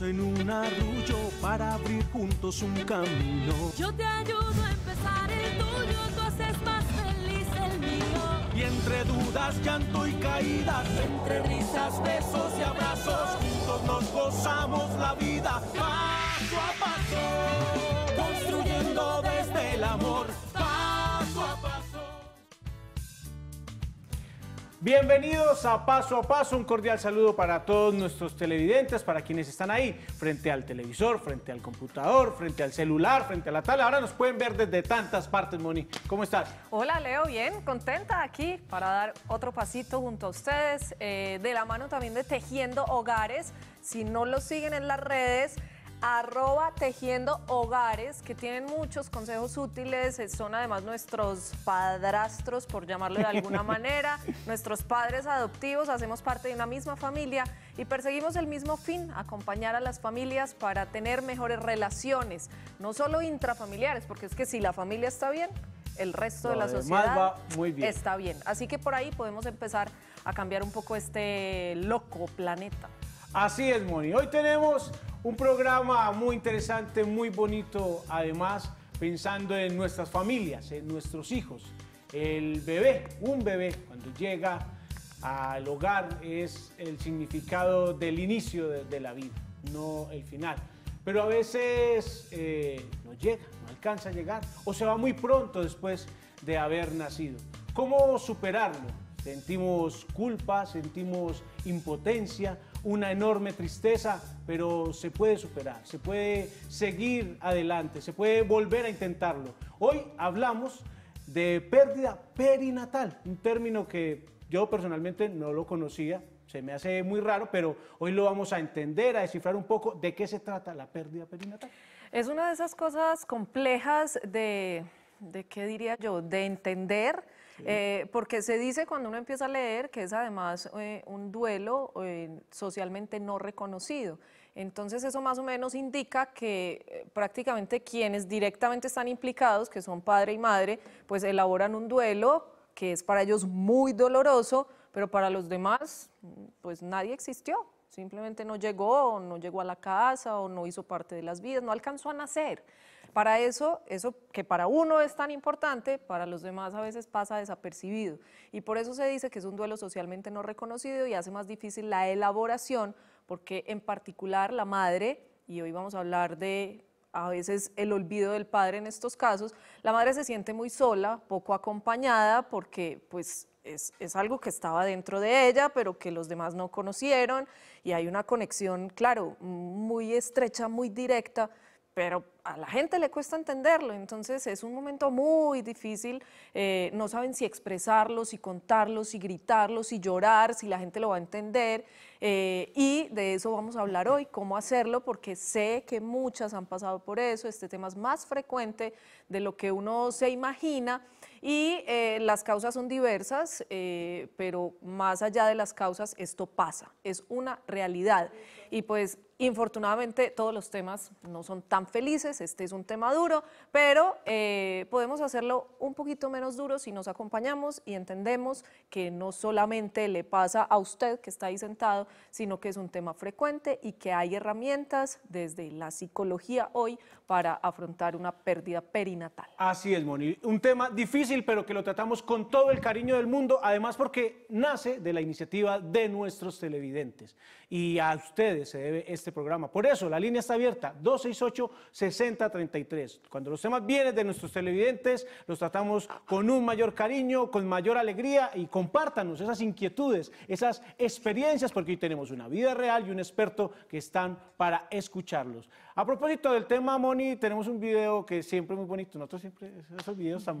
en un arrullo para abrir juntos un camino. Yo te ayudo a empezar el tuyo, tú haces más feliz el mío. Y entre dudas, llanto y caídas, entre risas, besos y abrazos, juntos nos gozamos la vida paso a paso, construyendo desde el amor Bienvenidos a Paso a Paso, un cordial saludo para todos nuestros televidentes, para quienes están ahí, frente al televisor, frente al computador, frente al celular, frente a la tele. Ahora nos pueden ver desde tantas partes, Moni. ¿Cómo estás? Hola, Leo, bien, contenta aquí para dar otro pasito junto a ustedes, eh, de la mano también de Tejiendo Hogares. Si no lo siguen en las redes, arroba tejiendo hogares, que tienen muchos consejos útiles, eh, son además nuestros padrastros, por llamarlo de alguna manera, nuestros padres adoptivos, hacemos parte de una misma familia y perseguimos el mismo fin, acompañar a las familias para tener mejores relaciones, no solo intrafamiliares, porque es que si la familia está bien, el resto de la sociedad está bien. Así que por ahí podemos empezar a cambiar un poco este loco planeta. Así es, Moni. Hoy tenemos un programa muy interesante, muy bonito, además pensando en nuestras familias, en nuestros hijos. El bebé, un bebé, cuando llega al hogar es el significado del inicio de, la vida, no el final. Pero a veces eh, no llega, no alcanza a llegar, o se va muy pronto después de haber nacido. ¿Cómo superarlo? Sentimos culpa, sentimos impotencia una enorme tristeza, pero se puede superar, se puede seguir adelante, se puede volver a intentarlo. Hoy hablamos de pérdida perinatal, un término que yo personalmente no lo conocía, se me hace muy raro, pero hoy lo vamos a entender, a descifrar un poco de qué se trata la pérdida perinatal. Es una de esas cosas complejas de, de qué diría yo, de entender eh, porque se dice cuando uno empieza a leer que es además eh, un duelo eh, socialmente no reconocido. Entonces eso más o menos indica que prácticamente quienes directamente están implicados, que son padre y madre, pues elaboran un duelo que es para ellos muy doloroso, pero para los demás mm, pues nadie existió. Simplemente no llegó, o no llegó a la casa, o no hizo parte de las vidas, no alcanzó a nacer. Para eso, eso que para uno es tan importante, para los demás a veces pasa desapercibido. Y por eso se dice que es un duelo socialmente no reconocido y hace más difícil la elaboración, porque en particular la madre, y hoy vamos a hablar de a veces el olvido del padre en estos casos, la madre se siente muy sola, poco acompañada, porque pues es, es, algo que estaba dentro de ella, pero que los demás no conocieron y hay una conexión, claro, muy estrecha, muy directa, pero a la gente le cuesta entenderlo, entonces es un momento muy difícil, eh, no saben si expresarlo, si contarlo, si gritarlo, si llorar, si la gente lo va a entender eh, y de eso vamos a hablar hoy, cómo hacerlo, porque sé que muchas han pasado por eso, este tema es más frecuente de lo que uno se imagina y eh, las causas son diversas, pero más allá de las causas esto pasa, es una realidad y pues infortunadamente todos los temas no son tan felices, pues este es un tema duro, pero eh, podemos hacerlo un poquito menos duro si nos acompañamos y entendemos que no solamente le pasa a usted que está ahí sentado, sino que es un tema frecuente y que hay herramientas desde la psicología hoy para afrontar una pérdida perinatal. Así es, Moni. Un tema difícil, pero que lo tratamos con todo el cariño del mundo, además porque nace de la iniciativa de nuestros televidentes. Y a ustedes se debe este programa. Por eso, la línea está abierta, 268 60 33. Cuando los temas vienen de nuestros televidentes, los tratamos con un mayor cariño, con mayor alegría y compártanos esas inquietudes, esas experiencias, porque hoy tenemos una vida real y un experto que están para escucharlos. A propósito del tema, Moni, tenemos un video que siempre es muy bonito. Nosotros siempre, esos videos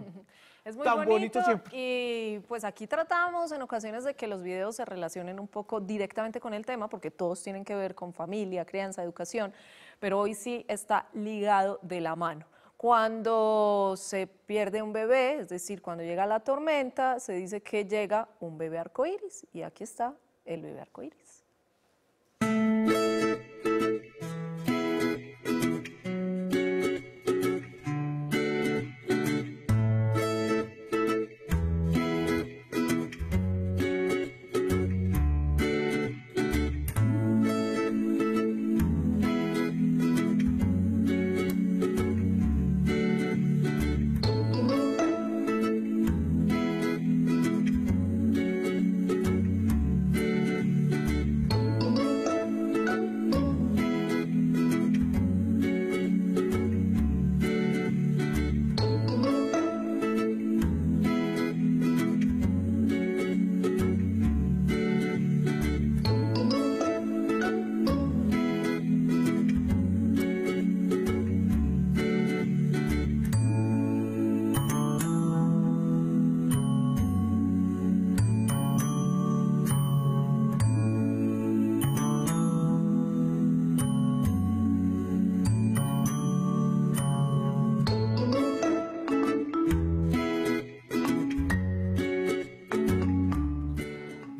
es muy bonito, Y pues aquí tratamos en ocasiones de que los videos se relacionen un poco directamente con el tema, porque todos tienen que ver con familia, crianza, educación pero hoy sí está ligado de la mano. Cuando se pierde un bebé, es decir, cuando llega la tormenta, se dice que llega un bebé arcoíris y aquí está el bebé arcoíris.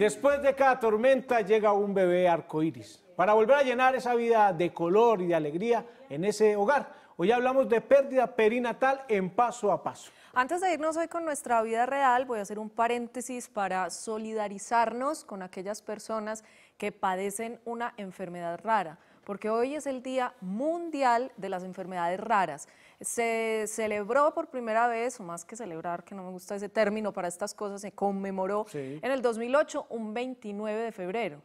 Después de cada tormenta llega un bebé arcoíris para volver a llenar esa vida de color y de alegría en ese hogar. Hoy hablamos de pérdida perinatal en paso a paso. Antes de irnos hoy con nuestra vida real, voy a hacer un paréntesis para solidarizarnos con aquellas personas que padecen una enfermedad rara, porque hoy es el Día Mundial de las Enfermedades Raras. Se celebró por primera vez, o más que celebrar, que no me gusta ese término para estas cosas, se conmemoró en el 2008 un 29 de febrero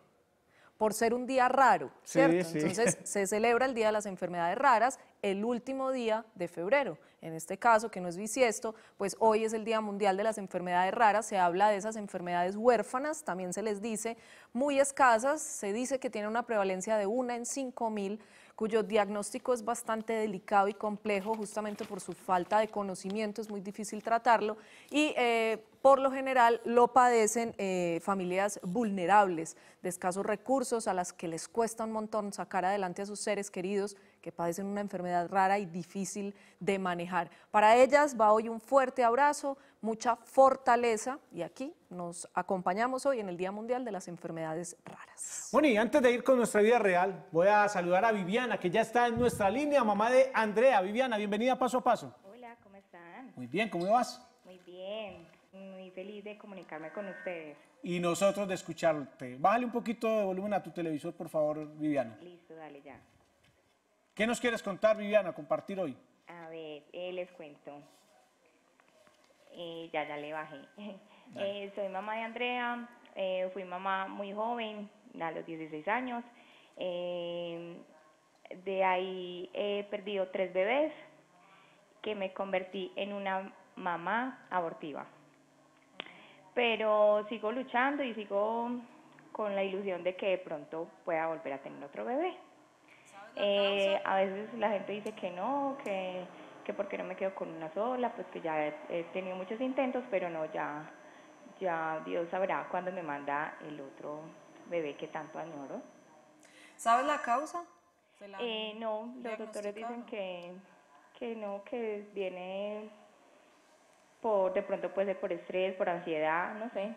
por ser un día raro, ¿cierto? Entonces se celebra el Día de las Enfermedades Raras el último día de febrero. En este caso, que no es bisiesto, pues hoy es el Día Mundial de las Enfermedades Raras, se habla de esas enfermedades huérfanas, también se les dice muy escasas, se dice que tiene una prevalencia de una en cinco mil cuyo diagnóstico es bastante delicado y complejo justamente por su falta de conocimiento, es muy difícil tratarlo y eh, por lo general lo padecen eh, familias vulnerables, de escasos recursos, a las que les cuesta un montón sacar adelante a sus seres queridos que padecen una enfermedad rara y difícil de manejar. Para ellas va hoy un fuerte abrazo, mucha fortaleza y aquí nos acompañamos hoy en el Día Mundial de las Enfermedades Raras. Bueno, y antes de ir con nuestra vida real, voy a saludar a Viviana, que ya está en nuestra línea, mamá de Andrea. Viviana, bienvenida paso a paso. Hola, ¿cómo están? Muy bien, ¿cómo vas? Muy bien, muy feliz de comunicarme con ustedes. Y nosotros de escucharte. Bájale un poquito de volumen a tu televisor, por favor, Viviana. Listo, dale ya. ¿Qué nos quieres contar, Viviana, compartir hoy? A ver, eh, les cuento. Eh, ya, ya le bajé. Eh, soy mamá de Andrea, fui mamá muy joven, a los 16 años. de ahí he perdido tres bebés que me convertí en una mamá abortiva. Pero sigo luchando y sigo con la ilusión de que de pronto pueda volver a tener otro bebé. Eh, a veces la gente dice que no, que, que porque no me quedo con una sola, pues que ya he, tenido muchos intentos, pero no, ya, ya Dios sabrá cuándo me manda el otro bebé que tanto añoro. ¿Sabes la causa? Eh, no, los doctores dicen que, no, que viene por, de pronto puede ser por estrés, por ansiedad, no sé.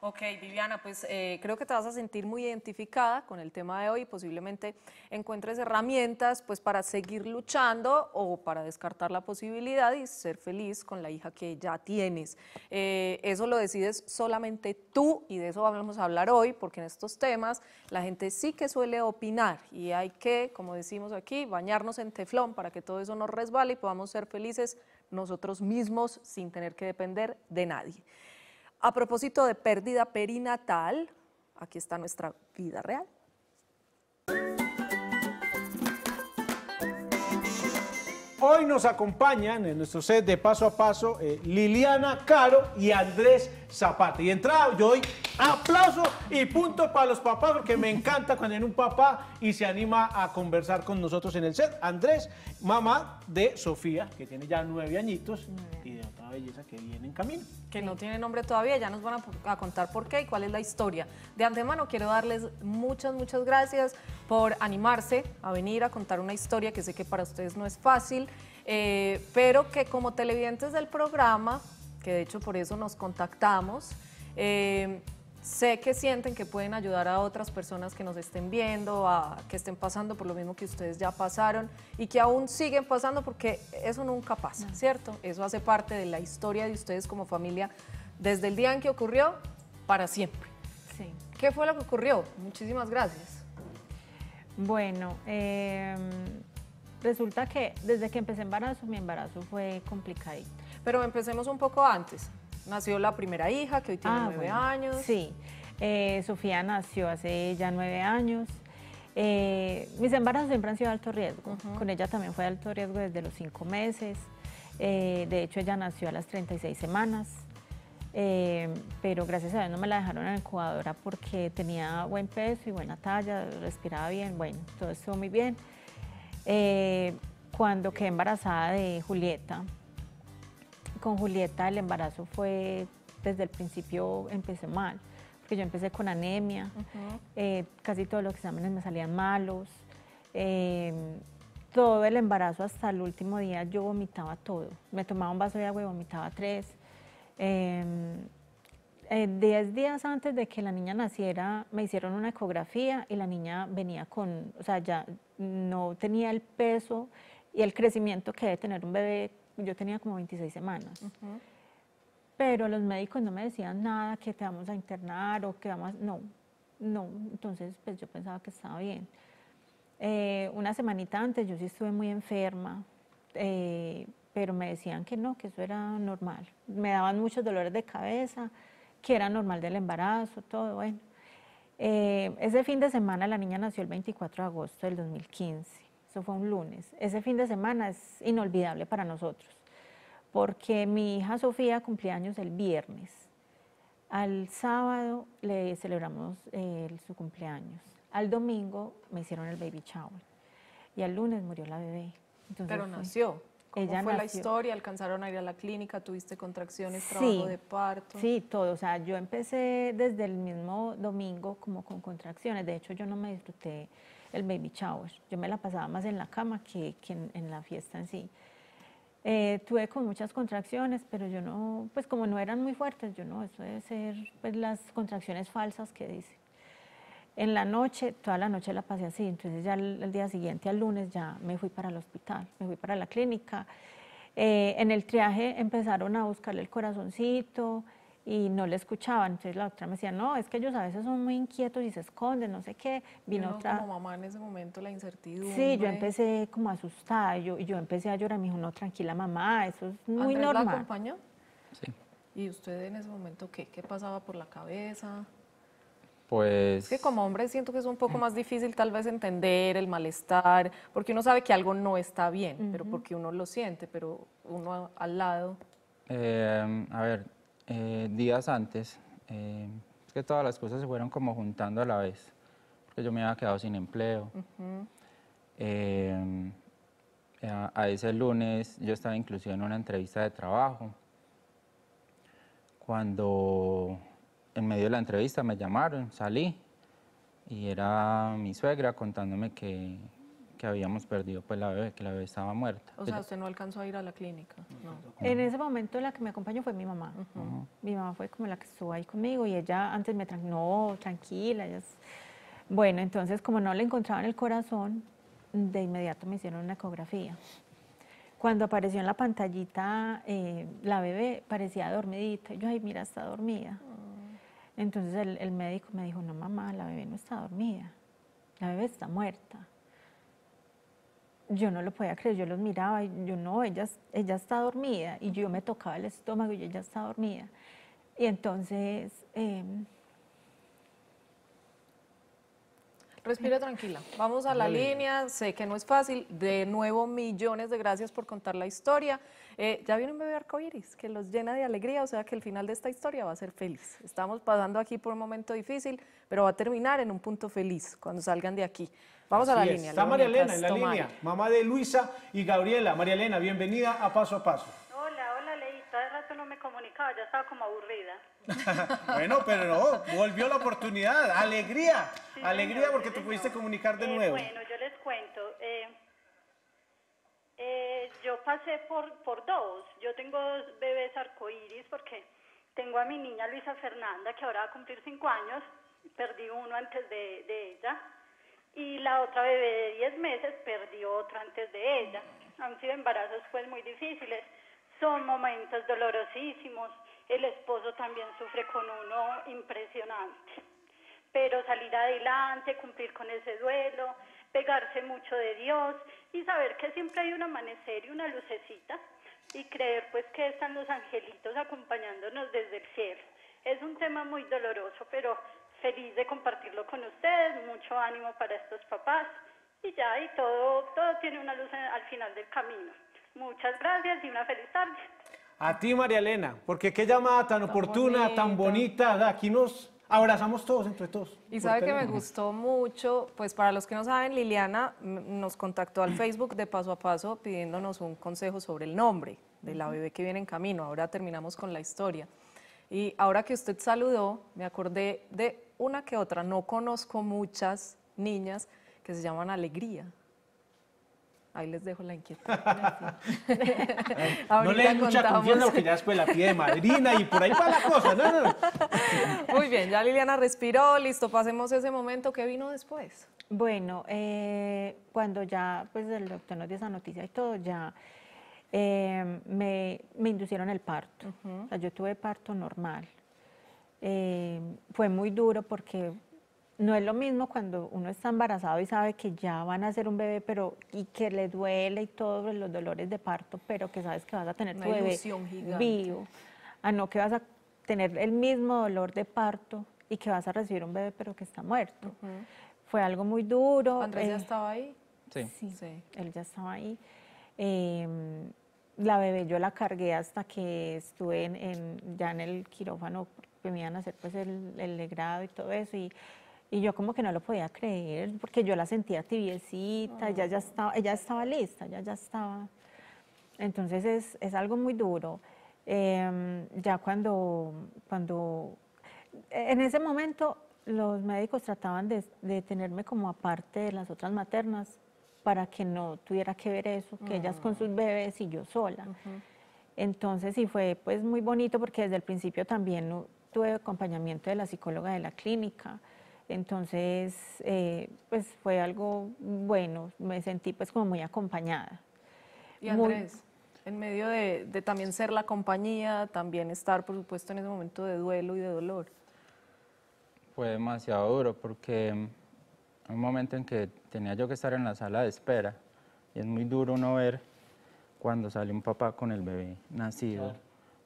Ok, Viviana, pues eh, creo que te vas a sentir muy identificada con el tema de hoy posiblemente encuentres herramientas pues, para seguir luchando o para descartar la posibilidad y ser feliz con la hija que ya tienes. Eh, eso lo decides solamente tú y de eso vamos a hablar hoy porque en estos temas la gente sí que suele opinar y hay que, como decimos aquí, bañarnos en teflón para que todo eso nos resbale y podamos ser felices nosotros mismos sin tener que depender de nadie. A propósito de pérdida perinatal, aquí está nuestra vida real. Hoy nos acompañan en nuestro set de paso a paso eh, Liliana Caro y Andrés Zapata. Y entrado yo hoy Aplauso y punto para los papás, porque me encanta cuando hay un papá y se anima a conversar con nosotros en el set. Andrés, mamá de Sofía, que tiene ya nueve añitos y de otra belleza que viene en camino. Que no tiene nombre todavía, ya nos van a, contar por qué y cuál es la historia. De antemano quiero darles muchas, muchas gracias por animarse a venir a contar una historia que sé que para ustedes no es fácil, eh, pero que como televidentes del programa, que de hecho por eso nos contactamos, eh, sé que sienten que pueden ayudar a otras personas que nos estén viendo, a, que estén pasando por lo mismo que ustedes ya pasaron y que aún siguen pasando porque eso nunca pasa, ¿cierto? Eso hace parte de la historia de ustedes como familia desde el día en que ocurrió para siempre. Sí. ¿Qué fue lo que ocurrió? Muchísimas gracias. Bueno, em, resulta que desde que empecé embarazo, mi embarazo fue complicado. Pero empecemos un poco antes. Nació la primera hija, que hoy tiene ah, nueve años. Sí, eh, Sofía nació hace ya nueve años. Eh, mis embarazos siempre han sido de alto riesgo. Con ella también fue de alto riesgo desde los cinco meses. Eh, de hecho, ella nació a las 36 semanas. pero gracias a Dios no me la dejaron en la incubadora porque tenía buen peso y buena talla, respiraba bien, bueno, todo estuvo muy bien. cuando quedé embarazada de Julieta, con Julieta el embarazo fue, desde el principio empecé mal, porque yo empecé con anemia, eh, casi todos los exámenes me salían malos, em, todo el embarazo hasta el último día yo vomitaba todo, me tomaba un vaso de agua y vomitaba tres. Em, eh, diez días antes de que la niña naciera me hicieron una ecografía y la niña venía con, o sea, ya no tenía el peso y el crecimiento que debe tener un bebé yo tenía como 26 semanas. Pero los médicos no me decían nada, que te vamos a internar o que vamos, no, no. Entonces, pues yo pensaba que estaba bien. Eh, una semanita antes yo sí estuve muy enferma, eh, pero me decían que no, que eso era normal. Me daban muchos dolores de cabeza, que era normal del embarazo, todo, bueno. Eh, ese fin de semana la niña nació el 24 de agosto del 2015 eso fue un lunes. Ese fin de semana es inolvidable para nosotros, porque mi hija Sofía Cumpleaños años el viernes. Al sábado le celebramos eh, su cumpleaños. Al domingo me hicieron el baby shower. Y al lunes murió la bebé. Pero nació. ¿Cómo fue la historia? ¿Alcanzaron a ir a la clínica? ¿Tuviste contracciones, trabajo de parto? Sí, todo. O sea, yo empecé desde el mismo domingo como con contracciones. De hecho, yo no me disfruté el baby shower. Yo me la pasaba más en la cama que, en, la fiesta en sí. Eh, tuve con muchas contracciones, pero yo no, pues como no eran muy fuertes, yo no, eso debe ser pues, las contracciones falsas que dicen. En la noche, toda la noche la pasé así, entonces ya el, día siguiente, al lunes, ya me fui para el hospital, me fui para la clínica. Eh, en el triaje empezaron a buscarle el corazoncito, y no le escuchaban. Entonces la otra me decía, no, es que ellos a veces son muy inquietos y se esconden, no sé qué. Vino otra... Como mamá en ese momento la incertidumbre. Sí, yo empecé como asustada, yo, yo empecé a llorar, me dijo, no, tranquila mamá, eso es muy Andrés normal. ¿La acompañó? Sí. ¿Y usted en ese momento qué? ¿Qué pasaba por la cabeza? Pues... Es que como hombre siento que es un poco más difícil tal vez entender el malestar, porque uno sabe que algo no está bien, pero porque uno lo siente, pero uno al lado... Eh, a ver, eh, días antes, eh, es que todas las cosas se fueron como juntando a la vez, porque yo me había quedado sin empleo. Eh, a, ese lunes yo estaba inclusive en una entrevista de trabajo, cuando en medio de la entrevista me llamaron, salí, y era mi suegra contándome que, que habíamos perdido pues la bebé, que la bebé estaba muerta. O sea, usted no alcanzó a ir a la clínica. En ese momento la que me acompañó fue mi mamá. Mi mamá fue como la que estuvo ahí conmigo y ella antes me no, tranquila. Bueno, entonces como no le encontraban en el corazón, de inmediato me hicieron una ecografía. Cuando apareció en la pantallita eh, la bebé parecía dormidita. Yo, ay, mira, está dormida. Mm. Entonces el, el médico me dijo, no mamá, la bebé no está dormida, la bebé está muerta yo no lo podía creer, yo los miraba y yo no, ella, ella está dormida y yo me tocaba el estómago y ella está dormida. Y entonces... Eh... Respira tranquila, vamos a la línea, sé que no es fácil, de nuevo millones de gracias por contar la historia. Eh, ya viene un bebé arcoíris que los llena de alegría, o sea que el final de esta historia va a ser feliz. Estamos pasando aquí por un momento difícil, pero va a terminar en un punto feliz cuando salgan de aquí. Vamos a la línea. Está María Elena en la línea, mamá de Luisa y Gabriela. María Elena, bienvenida a Paso a Paso. Hola, hola, Leí. Todo rato no me comunicaba, ya estaba como aburrida. bueno, pero no, volvió la oportunidad. Alegría, alegría porque tú te pudiste comunicar de eh, nuevo. Bueno, yo les cuento. Eh, eh, yo pasé por, por dos. Yo tengo dos bebés arcoíris porque tengo a mi niña Luisa Fernanda, que ahora va a cumplir cinco años. Perdí uno antes de, de ella y la otra bebé de 10 meses perdió otra antes de ella. Han sido embarazos pues muy difíciles, son momentos dolorosísimos, el esposo también sufre con uno impresionante, pero salir adelante, cumplir con ese duelo, pegarse mucho de Dios y saber que siempre hay un amanecer y una lucecita y creer pues que están los angelitos acompañándonos desde el cielo. Es un tema muy doloroso, pero feliz de compartirlo con ustedes, mucho ánimo para estos papás y ya, y todo, todo tiene una luz al final del camino. Muchas gracias y una feliz tarde. A ti, María Elena, porque qué llamada tan, oportuna, tan bonita. Aquí nos abrazamos todos entre todos. Y sabe que me gustó mucho, pues para los que no saben, Liliana nos contactó al Facebook de paso a paso pidiéndonos un consejo sobre el nombre de la bebé que viene en camino. Ahora terminamos con la historia. Y ahora que usted saludó, me acordé de una que otra, no conozco muchas niñas que se llaman Alegría. Ahí les dejo la inquietud. no le den mucha confianza porque ya después la pie de madrina y por ahí para la cosa. Muy bien, ya Liliana respiró, listo, pasemos ese momento. ¿Qué vino después? Bueno, eh, cuando ya pues el doctor nos dio esa noticia y todo, ya eh, me, inducieron el parto. yo tuve parto normal. Eh, fue muy duro porque no es lo mismo cuando uno está embarazado y sabe que ya van a ser un bebé, pero y que le duele y todos los dolores de parto, pero que sabes que vas a tener tu bebé vivo, a no que vas a tener el mismo dolor de parto y que vas a recibir un bebé pero que está muerto. Fue algo muy duro. Andrés ya eh, estaba ahí. Sí. sí. Él ya estaba ahí. Em, la bebé yo la cargué hasta que estuve ya en el quirófano que me iban a hacer pues el, el legrado y todo eso. Y, y yo como que no lo podía creer, porque yo la sentía tibiecita, ella ya ah. estaba, ella estaba lista, ella ya estaba. Entonces es, es algo muy duro. Em, ya cuando, cuando, en ese momento los médicos trataban de, de, tenerme como aparte de las otras maternas para que no tuviera que ver eso, que ellas con ah. sus bebés y yo sola. Entonces sí fue pues muy bonito porque desde el principio también tuve acompañamiento de la psicóloga de la clínica, entonces eh, pues fue algo bueno, me sentí pues como muy acompañada. Y Andrés, en medio de, también ser la compañía, también estar por supuesto en ese momento de duelo y de dolor. Fue demasiado duro porque mm, un momento en que tenía yo que estar en la sala de espera y es muy duro no ver cuando sale un papá con el bebé nacido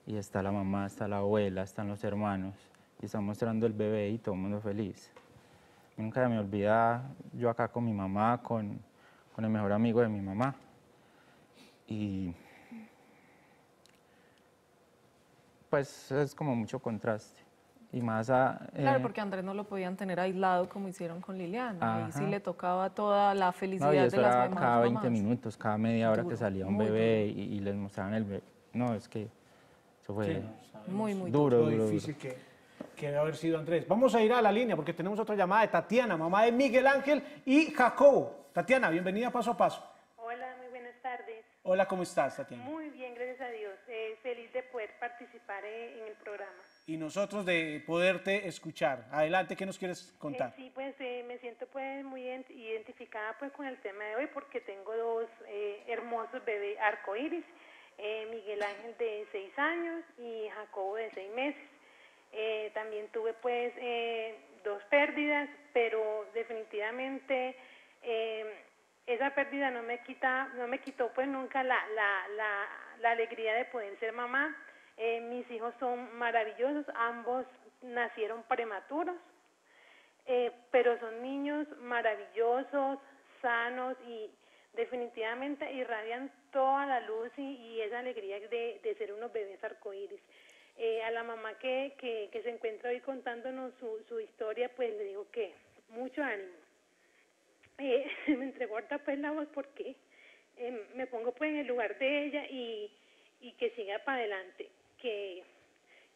y está la mamá, está la abuela, están los hermanos y están mostrando el bebé y todo el mundo feliz. Nunca me olvida yo acá con mi mamá, con, con el mejor amigo de mi mamá. Y pues es como mucho contraste. Y más a... Eh, claro, porque Andrés no lo podían tener aislado como hicieron con Liliana. Ahí sí le tocaba toda la felicidad de las mamás, Cada 20 minutos, cada media hora que salía un bebé y, y les mostraban el bebé. No, es que eso fue muy, muy duro. difícil que debe haber sido Andrés. Vamos a ir a la línea porque tenemos otra llamada de Tatiana, mamá de Miguel Ángel y Jacobo. Tatiana, bienvenida paso a paso. Hola, muy buenas tardes. Hola, ¿cómo estás, Tatiana? Muy bien, gracias a Dios. Eh, feliz de poder participar eh, en el programa. Y nosotros de poderte escuchar. Adelante, ¿qué nos quieres eh, contar? sí, pues me siento pues muy identificada pues con el tema de hoy porque tengo dos hermosos bebés arcoíris eh, Miguel Ángel de seis años y Jacobo de seis meses. Eh, también tuve pues eh, dos pérdidas, pero definitivamente esa pérdida no me quita, no me quitó pues nunca la, la, la, la alegría de poder ser mamá. mis hijos son maravillosos, ambos nacieron prematuros, pero son niños maravillosos, sanos y, definitivamente irradian toda la luz y, esa alegría de, ser unos bebés arcoíris. Eh, a la mamá que, que, se encuentra hoy contándonos su, su historia, pues le digo que mucho ánimo. Eh, me entregó harta pues la voz porque em, me pongo pues en el lugar de ella y, que siga para adelante, que,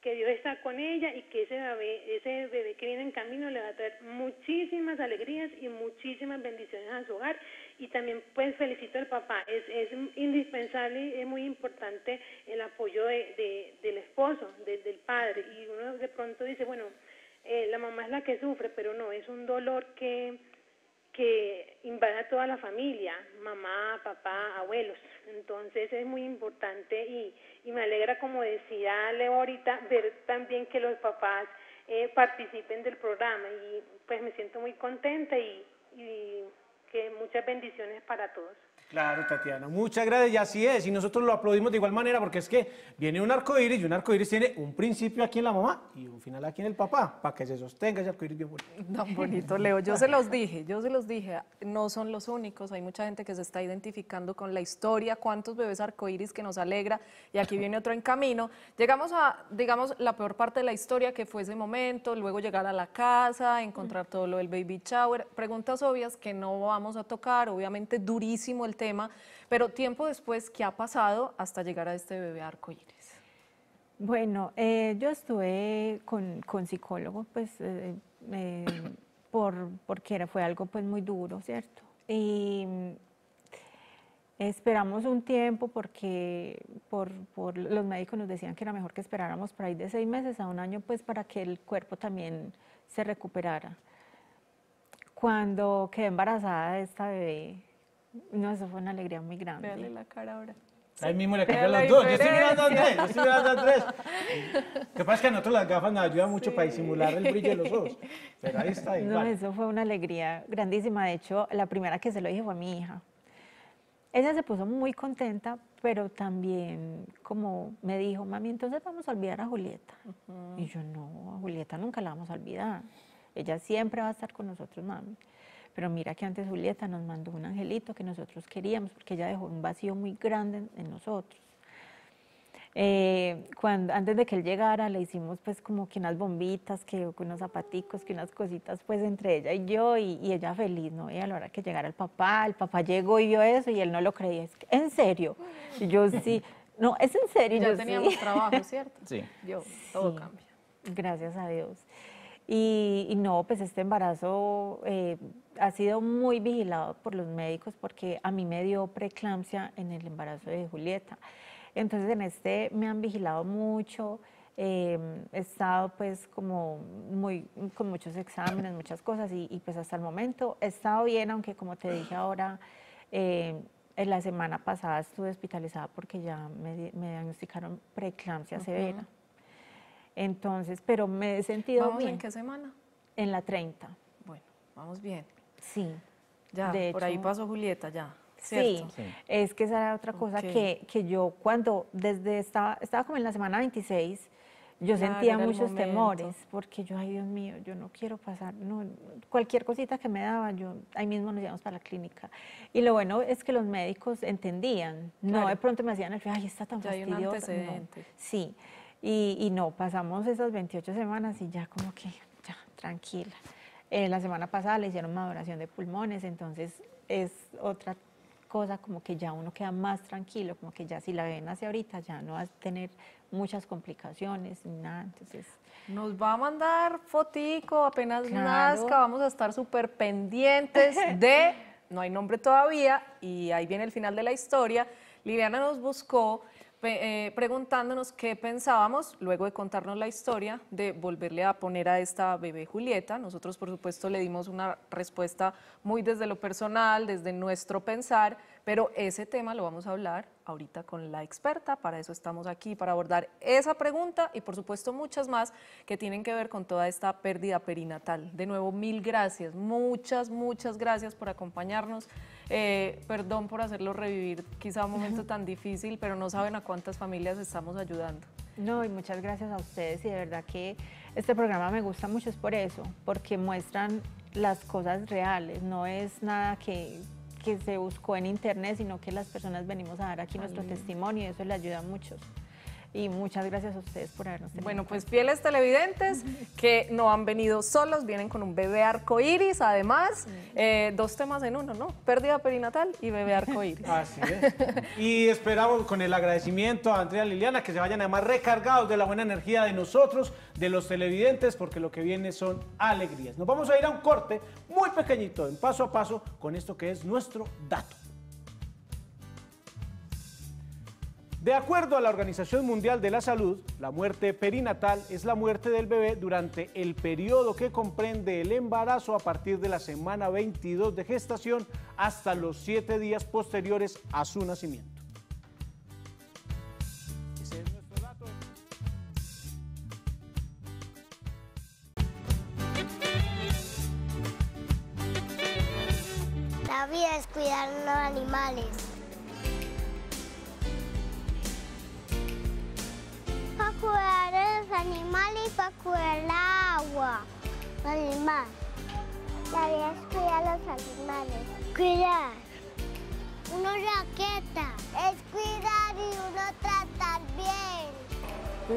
que Dios está con ella y que ese bebé, ese bebé que viene en camino le va a traer muchísimas alegrías y muchísimas bendiciones a su hogar y también pues felicito al papá, es, es indispensable, es muy importante el apoyo de, del esposo, del padre y uno de pronto dice, bueno, eh, la mamá es la que sufre, pero no, es un dolor que que invade a toda la familia, mamá, papá, abuelos. Entonces es muy importante y, y me alegra, como decía Leo ahorita, ver también que los papás eh, participen del programa y pues me siento muy contenta y muchas bendiciones para todos. Claro, Tatiana, muchas gracias, y así es, y nosotros lo aplaudimos de igual manera porque es que viene un arco iris y un arco iris tiene un principio aquí en la mamá y un final aquí en el papá, para que se sostenga ese arco iris bien bonito. Tan bonito, Leo, yo se los dije, yo se los dije, no son los únicos, hay mucha gente que se está identificando con la historia, cuántos bebés arcoíris que nos alegra, y aquí viene otro en camino. Llegamos a, digamos, la peor parte de la historia que fue ese momento, luego llegar a la casa, encontrar todo lo del baby shower, preguntas obvias que no vamos a tocar, obviamente durísimo el tema, pero tiempo después, ¿qué ha pasado hasta llegar a este bebé arcoíris? Bueno, eh, yo estuve con, psicólogo, pues, eh, eh, porque era, fue algo pues muy duro, ¿cierto? Y mm, Esperamos un tiempo porque por, los médicos nos decían que era mejor que esperáramos por ahí de seis meses a un año, pues para que el cuerpo también se recuperara. Cuando quedé embarazada de esta bebé, no, eso fue una alegría muy grande. Dale la cara ahora. Ahí mismo le cambiaron los dos. Yo estoy mirando a Andrés, yo estoy mirando a Andrés. Lo que pasa es que a nosotros las gafas nos ayudan mucho para disimular el brillo de los ojos. Pero ahí está, No, eso fue una alegría grandísima. De hecho, la primera que se lo dije fue a mi hija. Ella se puso muy contenta, pero también como me dijo, mami, entonces vamos a olvidar a Julieta. Y yo, no, a Julieta nunca la vamos a olvidar. Ella siempre va a estar con nosotros, mami pero mira que antes Julieta nos mandó un angelito que nosotros queríamos, porque ella dejó un vacío muy grande en, nosotros. Eh, cuando, antes de que él llegara le hicimos pues como que unas bombitas, que unos zapaticos, que unas cositas pues entre ella y yo y, ella feliz, ¿no? Y a la hora que llegara el papá, el papá llegó y vio eso y él no lo creía, es que, ¿en serio? Y yo sí, no, es en serio. Ya teníamos trabajo, ¿cierto? Sí. Yo, todo cambia. Gracias a Dios. Y, no, pues este embarazo eh, ha sido muy vigilado por los médicos porque a mí me dio preeclampsia en el embarazo de Julieta. Entonces en este me han vigilado mucho, em, he estado pues como muy, con muchos exámenes, muchas cosas y, pues hasta el momento he estado bien, aunque como te dije ahora, em, en la semana pasada estuve hospitalizada porque ya me, diagnosticaron preeclampsia severa. Entonces, pero me he sentido ¿Vamos bien. en qué semana? En la 30. Bueno, vamos bien. Sí. Ya, por ahí pasó Julieta, ya. Sí, es que esa era otra cosa que, yo cuando desde estaba, estaba como en la semana 26, yo sentía muchos temores, porque yo, ay Dios mío, yo no quiero pasar, cualquier cosita que me daba, yo ahí mismo nos llevamos para la clínica. Y lo bueno es que los médicos entendían, no de pronto me hacían el ay, está tan ya Sí, y, no, pasamos esas 28 semanas y ya como que, ya, tranquila. Eh, la semana pasada le hicieron maduración de pulmones, entonces es otra cosa como que ya uno queda más tranquilo, como que ya si la ven hacia ahorita ya no va a tener muchas complicaciones ni nada, entonces... Nos va a mandar fotico, apenas nazca, vamos a estar súper pendientes de, no hay nombre todavía, y ahí viene el final de la historia, Liliana nos buscó eh, preguntándonos qué pensábamos, luego de contarnos la historia, de volverle a poner a esta bebé Julieta. Nosotros, por supuesto, le dimos una respuesta muy desde lo personal, desde nuestro pensar, pero ese tema lo vamos a hablar ahorita con la experta, para eso estamos aquí, para abordar esa pregunta y por supuesto muchas más que tienen que ver con toda esta pérdida perinatal. De nuevo, mil gracias, muchas, muchas gracias por acompañarnos. Eh, perdón por hacerlo revivir quizá un momento tan difícil, pero no saben a cuántas familias estamos ayudando. No, y muchas gracias a ustedes y de verdad que este programa me gusta mucho, es por eso, porque muestran las cosas reales, no es nada que que se buscó en internet, sino que las personas venimos a dar aquí nuestro testimonio y eso le ayuda mucho y muchas gracias a ustedes por habernos tenido. Bueno, pues fieles televidentes que no han venido solos, vienen con un bebé arcoíris, además, eh, dos temas en uno, ¿no? Pérdida perinatal y bebé arcoíris. Así es. Y esperamos con el agradecimiento a Andrea Liliana que se vayan además recargados de la buena energía de nosotros, de los televidentes, porque lo que viene son alegrías. Nos vamos a ir a un corte muy pequeñito, en paso a paso, con esto que es nuestro dato. De acuerdo a la Organización Mundial de la Salud, la muerte perinatal es la muerte del bebé durante el periodo que comprende el embarazo a partir de la semana 22 de gestación hasta los siete días posteriores a su nacimiento. La vida es cuidar a los animales. cuidar a los animales y para cuidar el agua. Animal. La vida es cuidar a los animales. Cuidar. Uno raqueta. Es cuidar y uno tratar bien.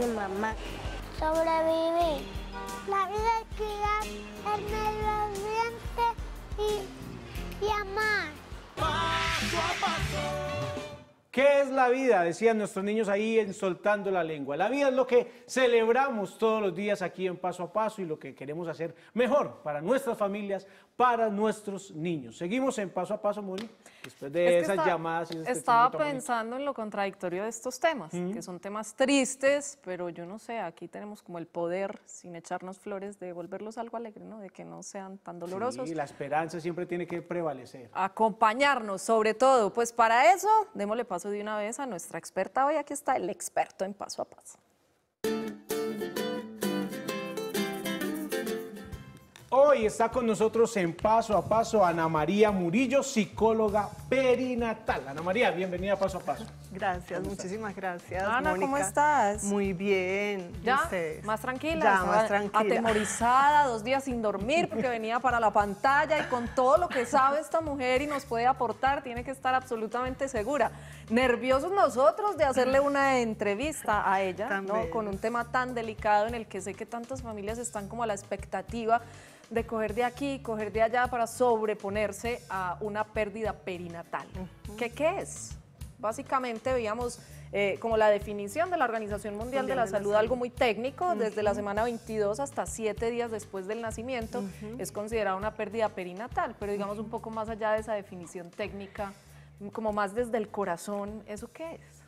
Mi mamá. Sobrevivir. La vida es cuidar el ambiente y, y amar. ¿Qué es la vida? Decían nuestros niños ahí soltando la lengua. La vida es lo que celebramos todos los días aquí en paso a paso y lo que queremos hacer mejor para nuestras familias, para nuestros niños. Seguimos en paso a paso, Molly. Después de esas llamadas... estaba pensando en lo contradictorio de estos temas, que son temas tristes, pero yo no sé, aquí tenemos como el poder, sin echarnos flores, de volverlos algo alegre, ¿no? De que no sean tan dolorosos. Y la esperanza siempre tiene que prevalecer. Acompañarnos, sobre todo. Pues para eso, démosle paso de una vez a nuestra experta. Hoy aquí está el experto en Paso a Paso. Hoy está con nosotros en Paso a Paso Ana María Murillo, psicóloga perinatal. Ana María, bienvenida a Paso a Paso. Gracias, muchísimas gracias. Ana, ¿cómo estás? Muy bien. ¿Ya? ¿Más tranquila? Ya, más tranquila. Atemorizada, dos días sin dormir porque venía para la pantalla y con todo lo que sabe esta mujer y nos puede aportar, tiene que estar absolutamente segura. Nerviosos nosotros de hacerle una entrevista a ella, ¿no? Con un tema tan delicado en el que sé que tantas familias están como a la expectativa de coger de aquí, coger de allá para sobreponerse a una pérdida perinatal. ¿Qué es? Básicamente veíamos eh, como la definición de la Organización Mundial, de, la Salud, algo muy técnico, desde la semana 22 hasta 7 días después del nacimiento, es considerada una pérdida perinatal, pero digamos un poco más allá de esa definición técnica, como más desde el corazón, ¿eso qué es?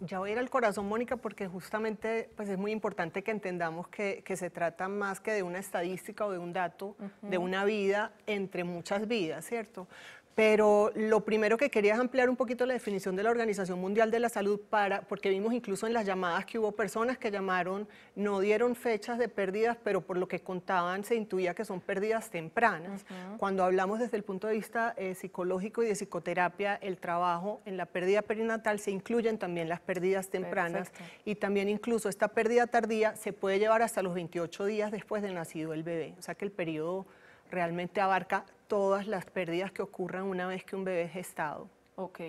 Ya voy a ir al corazón, Mónica, porque justamente pues es muy importante que entendamos que, se trata más que de una estadística o de un dato, de una vida entre muchas vidas, ¿cierto? pero lo primero que quería es ampliar un poquito la definición de la Organización Mundial de la Salud para, porque vimos incluso en las llamadas que hubo personas que llamaron, no dieron fechas de pérdidas, pero por lo que contaban se intuía que son pérdidas tempranas. Cuando hablamos desde el punto de vista eh, psicológico y de psicoterapia, el trabajo en la pérdida perinatal se incluyen también las pérdidas tempranas y también incluso esta pérdida tardía se puede llevar hasta los 28 días después de nacido el bebé, o sea que el periodo realmente abarca todas las pérdidas que ocurran una vez que un bebé es gestado. Ok,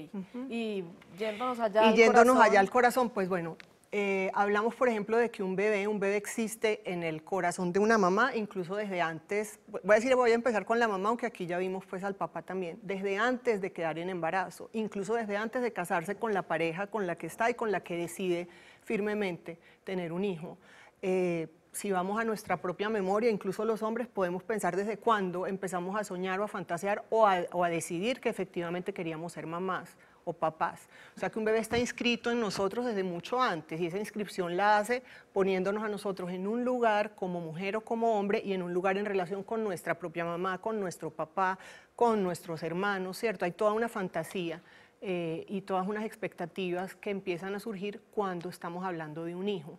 y yéndonos allá al corazón. pues bueno, eh, hablamos por ejemplo de que un bebé, un bebé existe en el corazón de una mamá, incluso desde antes, voy a decir, voy a empezar con la mamá, aunque aquí ya vimos pues al papá también, desde antes de quedar en embarazo, incluso desde antes de casarse con la pareja con la que está y con la que decide firmemente tener un hijo. Eh, si vamos a nuestra propia memoria, incluso los hombres podemos pensar desde cuándo empezamos a soñar o a fantasear o a, decidir que efectivamente queríamos ser mamás o papás. O sea que un bebé está inscrito en nosotros desde mucho antes y esa inscripción la hace poniéndonos a nosotros en un lugar como mujer o como hombre y en un lugar en relación con nuestra propia mamá, con nuestro papá, con nuestros hermanos, ¿cierto? Hay toda una fantasía eh, y todas unas expectativas que empiezan a surgir cuando estamos hablando de un hijo.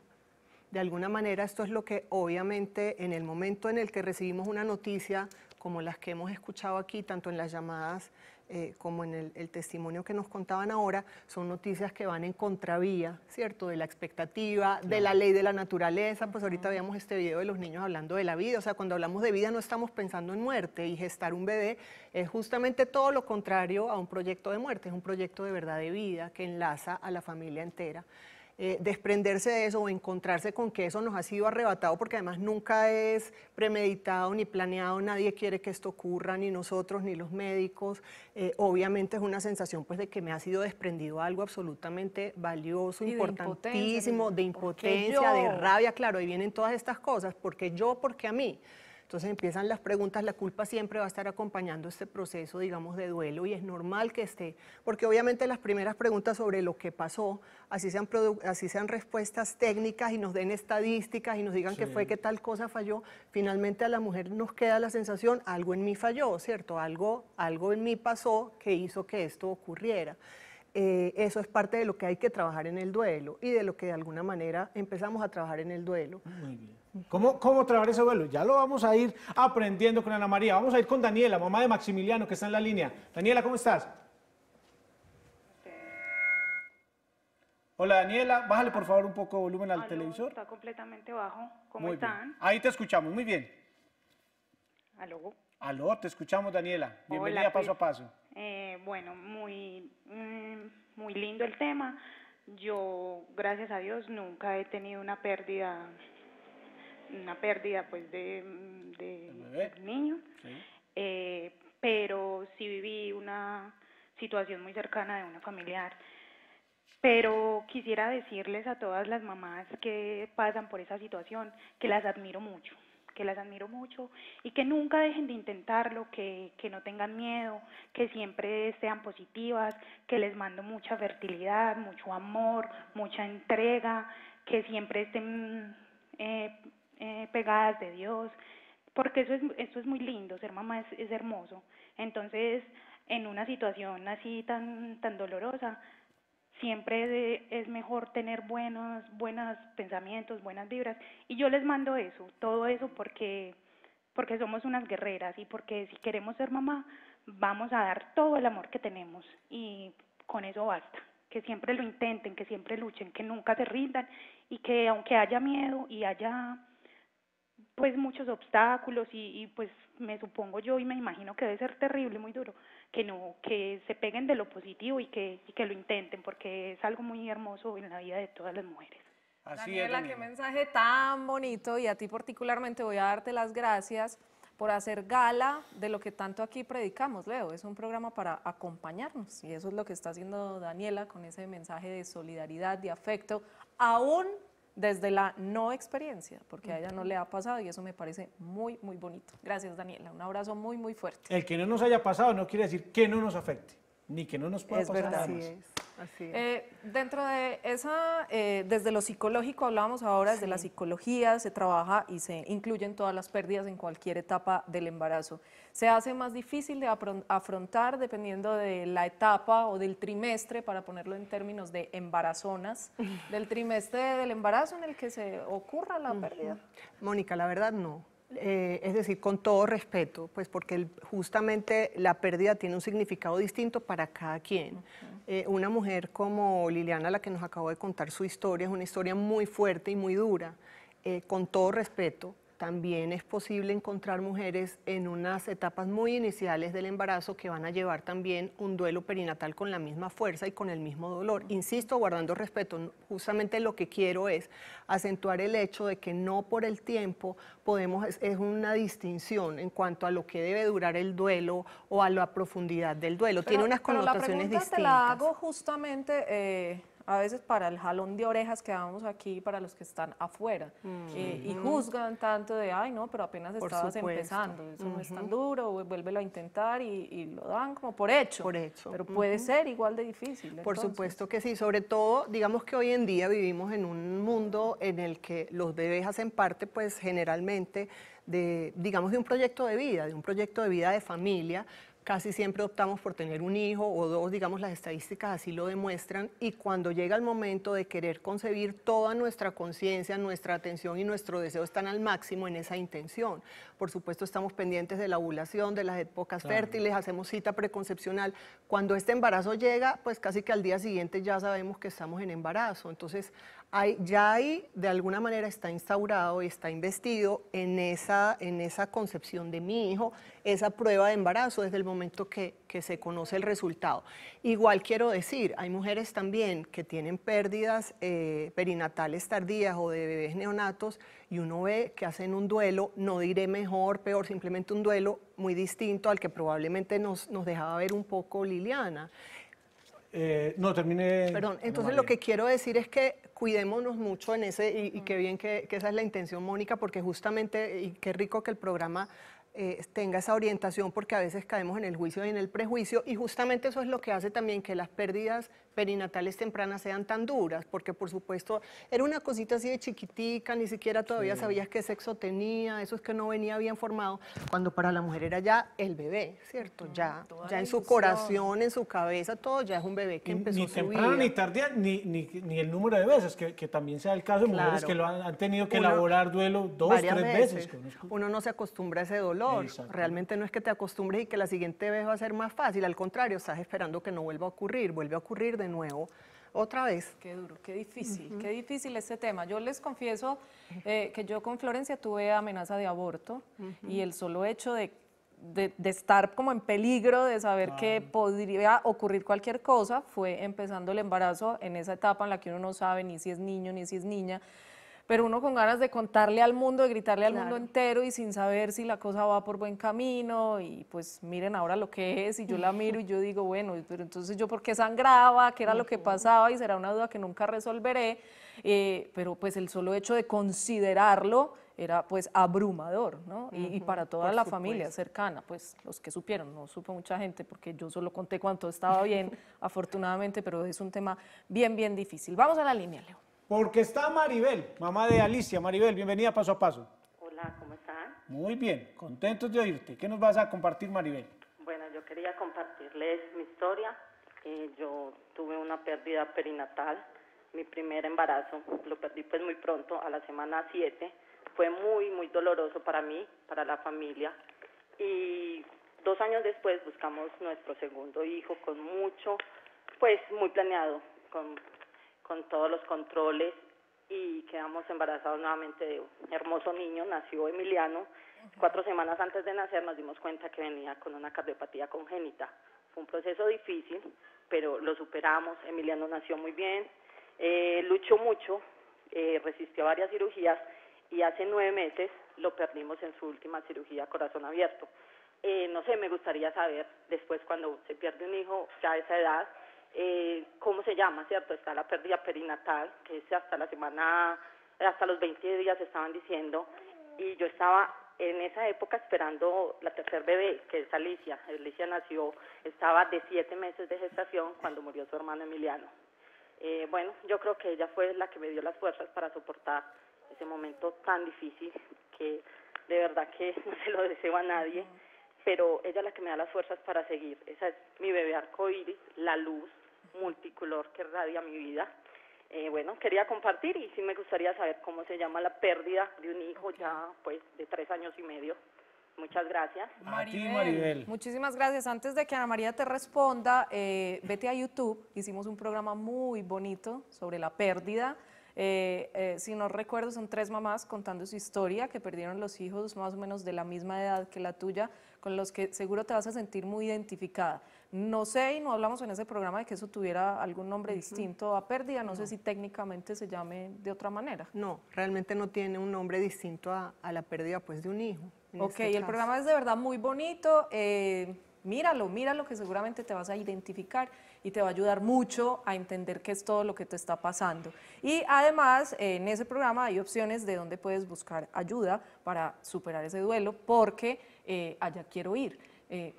De alguna manera esto es lo que obviamente en el momento en el que recibimos una noticia como las que hemos escuchado aquí, tanto en las llamadas eh, como en el, testimonio que nos contaban ahora, son noticias que van en contravía, ¿cierto? De la expectativa, de la ley de la naturaleza, pues ahorita veíamos este video de los niños hablando de la vida, o sea, cuando hablamos de vida no estamos pensando en muerte y gestar un bebé es justamente todo lo contrario a un proyecto de muerte, es un proyecto de verdad de vida que enlaza a la familia entera. Eh, desprenderse de eso o encontrarse con que eso nos ha sido arrebatado, porque además nunca es premeditado ni planeado, nadie quiere que esto ocurra, ni nosotros, ni los médicos. Eh, obviamente es una sensación pues de que me ha sido desprendido algo absolutamente valioso, importantísimo, de impotencia, de, impotencia de rabia, claro, ahí vienen todas estas cosas, porque yo, porque a mí. Entonces empiezan las preguntas, la culpa siempre va a estar acompañando este proceso, digamos, de duelo y es normal que esté, porque obviamente las primeras preguntas sobre lo que pasó, así sean, así sean respuestas técnicas y nos den estadísticas y nos digan que fue que tal cosa falló, finalmente a la mujer nos queda la sensación, algo en mí falló, ¿cierto? Algo, algo en mí pasó que hizo que esto ocurriera. Eh, eso es parte de lo que hay que trabajar en el duelo y de lo que de alguna manera empezamos a trabajar en el duelo. ¿Cómo, ¿Cómo trabar ese vuelo? Ya lo vamos a ir aprendiendo con Ana María. Vamos a ir con Daniela, mamá de Maximiliano, que está en la línea. Daniela, ¿cómo estás? Hola Daniela, bájale por favor un poco de volumen al televisor. Está completamente bajo. ¿Cómo están? Ahí te escuchamos, muy bien. Aló. Aló, te escuchamos Daniela. Bienvenida paso a paso. Eh, bueno, muy, mm, muy lindo el tema. Yo, gracias a Dios, nunca he tenido una pérdida una pérdida pues de, mm, de niño, eh, pero sí viví una situación muy cercana de una familiar. Pero quisiera decirles a todas las mamás que pasan por esa situación que las admiro mucho, que las admiro mucho y que nunca dejen de intentarlo, que, no tengan miedo, que siempre sean positivas, que les mando mucha fertilidad, mucho amor, mucha entrega, que siempre estén eh, eh, pegadas de Dios, porque eso es, eso es muy lindo, ser mamá es, es hermoso. Entonces, en una situación así tan, tan dolorosa, siempre es mejor tener buenos, buenos pensamientos, buenas vibras. Y yo les mando eso, todo eso porque, porque somos unas guerreras y porque si queremos ser mamá, vamos a dar todo el amor que tenemos y con eso basta. Que siempre lo intenten, que siempre luchen, que nunca se rindan y que aunque haya miedo y haya pues muchos obstáculos y, pues me supongo yo y me imagino que debe ser terrible, muy duro, que no, que se peguen de lo positivo y que, que lo intenten, porque es algo muy hermoso en la vida de todas las mujeres. Así Daniela, qué mensaje tan bonito y a ti particularmente voy a darte las gracias por hacer gala de lo que tanto aquí predicamos, Leo. Es un programa para acompañarnos y eso es lo que está haciendo Daniela con ese mensaje de solidaridad, de afecto, aún desde la no experiencia, porque a ella no le ha pasado y eso me parece muy, muy bonito. Gracias, Daniela. Un abrazo muy, muy fuerte. El que no nos haya pasado no quiere decir que no nos afecte, ni que no nos pueda pasar. Verdad, así es. Así eh, dentro de esa, eh, desde lo psicológico hablábamos ahora, desde la psicología se trabaja y se incluyen todas las pérdidas en cualquier etapa del embarazo. Se hace más difícil de afrontar dependiendo de la etapa o del trimestre, para ponerlo en términos de embarazonas, del trimestre del embarazo en el que se ocurra la pérdida. Mónica, la verdad no. Eh, es decir, con todo respeto, pues porque justamente la pérdida tiene un significado distinto para cada quien. Eh, una mujer como Liliana, la que nos acabó de contar su historia, es una historia muy fuerte y muy dura. Eh, con todo respeto, también es posible encontrar mujeres en unas etapas muy iniciales del embarazo que van a llevar también un duelo perinatal con la misma fuerza y con el mismo dolor. Insisto, guardando respeto, justamente lo que quiero es acentuar el hecho de que no por el tiempo podemos, es, una distinción en cuanto a lo que debe durar el duelo o a la profundidad del duelo. Tiene unas connotaciones distintas. Te la hago justamente. Eh, a veces para el jalón de orejas que damos aquí para los que están afuera mm. eh, y juzgan tanto de, ay, no, pero apenas estabas empezando, eso no es tan duro, vuélvelo a intentar y, lo dan como por hecho. Por hecho. Pero puede ser igual de difícil. Por supuesto que sí, sobre todo, digamos que hoy en día vivimos en un mundo en el que los bebés hacen parte, pues generalmente, de, digamos, de un proyecto de vida, de un proyecto de vida de familia, casi siempre optamos por tener un hijo o dos, digamos, las estadísticas así lo demuestran, y cuando llega el momento de querer concebir, toda nuestra conciencia, nuestra atención y nuestro deseo están al máximo en esa intención. Por supuesto, estamos pendientes de la ovulación, de las épocas fértiles, hacemos cita preconcepcional. Cuando este embarazo llega, pues casi que al día siguiente ya sabemos que estamos en embarazo. Entonces, ya ahí de alguna manera está instaurado y está investido en esa, en esa concepción de mi hijo, esa prueba de embarazo desde el momento que, se conoce el resultado. Igual quiero decir, hay mujeres también que tienen pérdidas eh, perinatales tardías o de bebés neonatos y uno ve que hacen un duelo, no diré mejor, peor, simplemente un duelo muy distinto al que probablemente nos, dejaba ver un poco Liliana. Eh, no, terminé. Perdón, entonces lo que quiero decir es que cuidémonos mucho en ese, y, qué bien que, esa es la intención, Mónica, porque justamente, y qué rico que el programa eh, tenga esa orientación, porque a veces caemos en el juicio y en el prejuicio, y justamente eso es lo que hace también que las pérdidas perinatales tempranas sean tan duras, porque por supuesto era una cosita así de chiquitica, ni siquiera todavía sabías qué sexo tenía, eso es que no venía bien formado, cuando para la mujer era ya el bebé, ¿cierto? ya, ya en su corazón, en su cabeza, todo ya es un bebé que empezó ni su temprano, vida. Ni tardía, ni, ni, ni, el número de veces, que, que también sea el caso de mujeres que lo han, tenido que elaborar duelo dos, tres veces. Uno, no se acostumbra a ese dolor, realmente no es que te acostumbres y que la siguiente vez va a ser más fácil, al contrario, estás esperando que no vuelva a ocurrir, vuelve a ocurrir nuevo otra vez. Qué duro, qué difícil, qué difícil este tema. Yo les confieso eh, que yo con Florencia tuve amenaza de aborto y el solo hecho de, de, estar como en peligro, de saber que podría ocurrir cualquier cosa, fue empezando el embarazo en esa etapa en la que uno no sabe ni si es niño ni si es niña pero uno con ganas de contarle al mundo, de gritarle al mundo entero y sin saber si la cosa va por buen camino y pues miren ahora lo que es y yo la miro y yo digo, bueno, pero entonces yo por qué sangraba, qué era lo que pasaba y será una duda que nunca resolveré, eh, pero pues el solo hecho de considerarlo era pues abrumador, ¿no? y, para toda la familia cercana, pues los que supieron, no supo mucha gente porque yo solo conté cuánto estaba bien, afortunadamente, pero es un tema bien, bien difícil. Vamos a la línea, Leo. Porque está Maribel, mamá de Alicia. Maribel, bienvenida paso a paso. Hola, ¿cómo están? Muy bien, contentos de oírte. ¿Qué nos vas a compartir, Maribel? Bueno, yo quería compartirles mi historia. Eh, yo tuve una pérdida perinatal. Mi primer embarazo lo perdí pues muy pronto, a la semana 7. Fue muy, muy doloroso para mí, para la familia. Y dos años después buscamos nuestro segundo hijo con mucho, pues muy planeado, con con todos los controles y quedamos embarazados nuevamente de un hermoso niño, nació Emiliano. Cuatro semanas antes de nacer nos dimos cuenta que venía con una cardiopatía congénita. Fue un proceso difícil, pero lo superamos. Emiliano nació muy bien, eh, luchó mucho, eh, resistió varias cirugías y hace nueve meses lo perdimos en su última cirugía corazón abierto. Eh, no sé, me gustaría saber después cuando se pierde un hijo ya a esa edad, eh, ¿cómo se llama? ¿Cierto? Está la pérdida perinatal, que es hasta la semana, hasta los 20 días estaban diciendo, y yo estaba en esa época esperando la tercer bebé, que es Alicia. Alicia nació, estaba de siete meses de gestación cuando murió su hermano Emiliano. Eh, bueno, yo creo que ella fue la que me dio las fuerzas para soportar ese momento tan difícil que de verdad que no se lo deseo a nadie, pero ella es la que me da las fuerzas para seguir. Esa es mi bebé arcoíris, la luz, multicolor que radia mi vida. Eh, bueno, quería compartir y sí me gustaría saber cómo se llama la pérdida de un hijo ya pues de tres años y medio. Muchas gracias. Maribel, Muchísimas gracias. Antes de que Ana María te responda, eh, vete a YouTube. Hicimos un programa muy bonito sobre la pérdida. Eh, si no recuerdo, son tres mamás contando su historia que perdieron los hijos más o menos de la misma edad que la tuya, con los que seguro te vas a sentir muy identificada. No sé y no hablamos en ese programa de que eso tuviera algún nombre distinto a pérdida, no, sé si técnicamente se llame de otra manera. No, realmente no tiene un nombre distinto a, la pérdida pues de un hijo. Ok, este el programa es de verdad muy bonito. Eh, míralo, míralo que seguramente te vas a identificar y te va a ayudar mucho a entender qué es todo lo que te está pasando. Y además, en ese programa hay opciones de dónde puedes buscar ayuda para superar ese duelo, porque eh, allá quiero ir. Eh,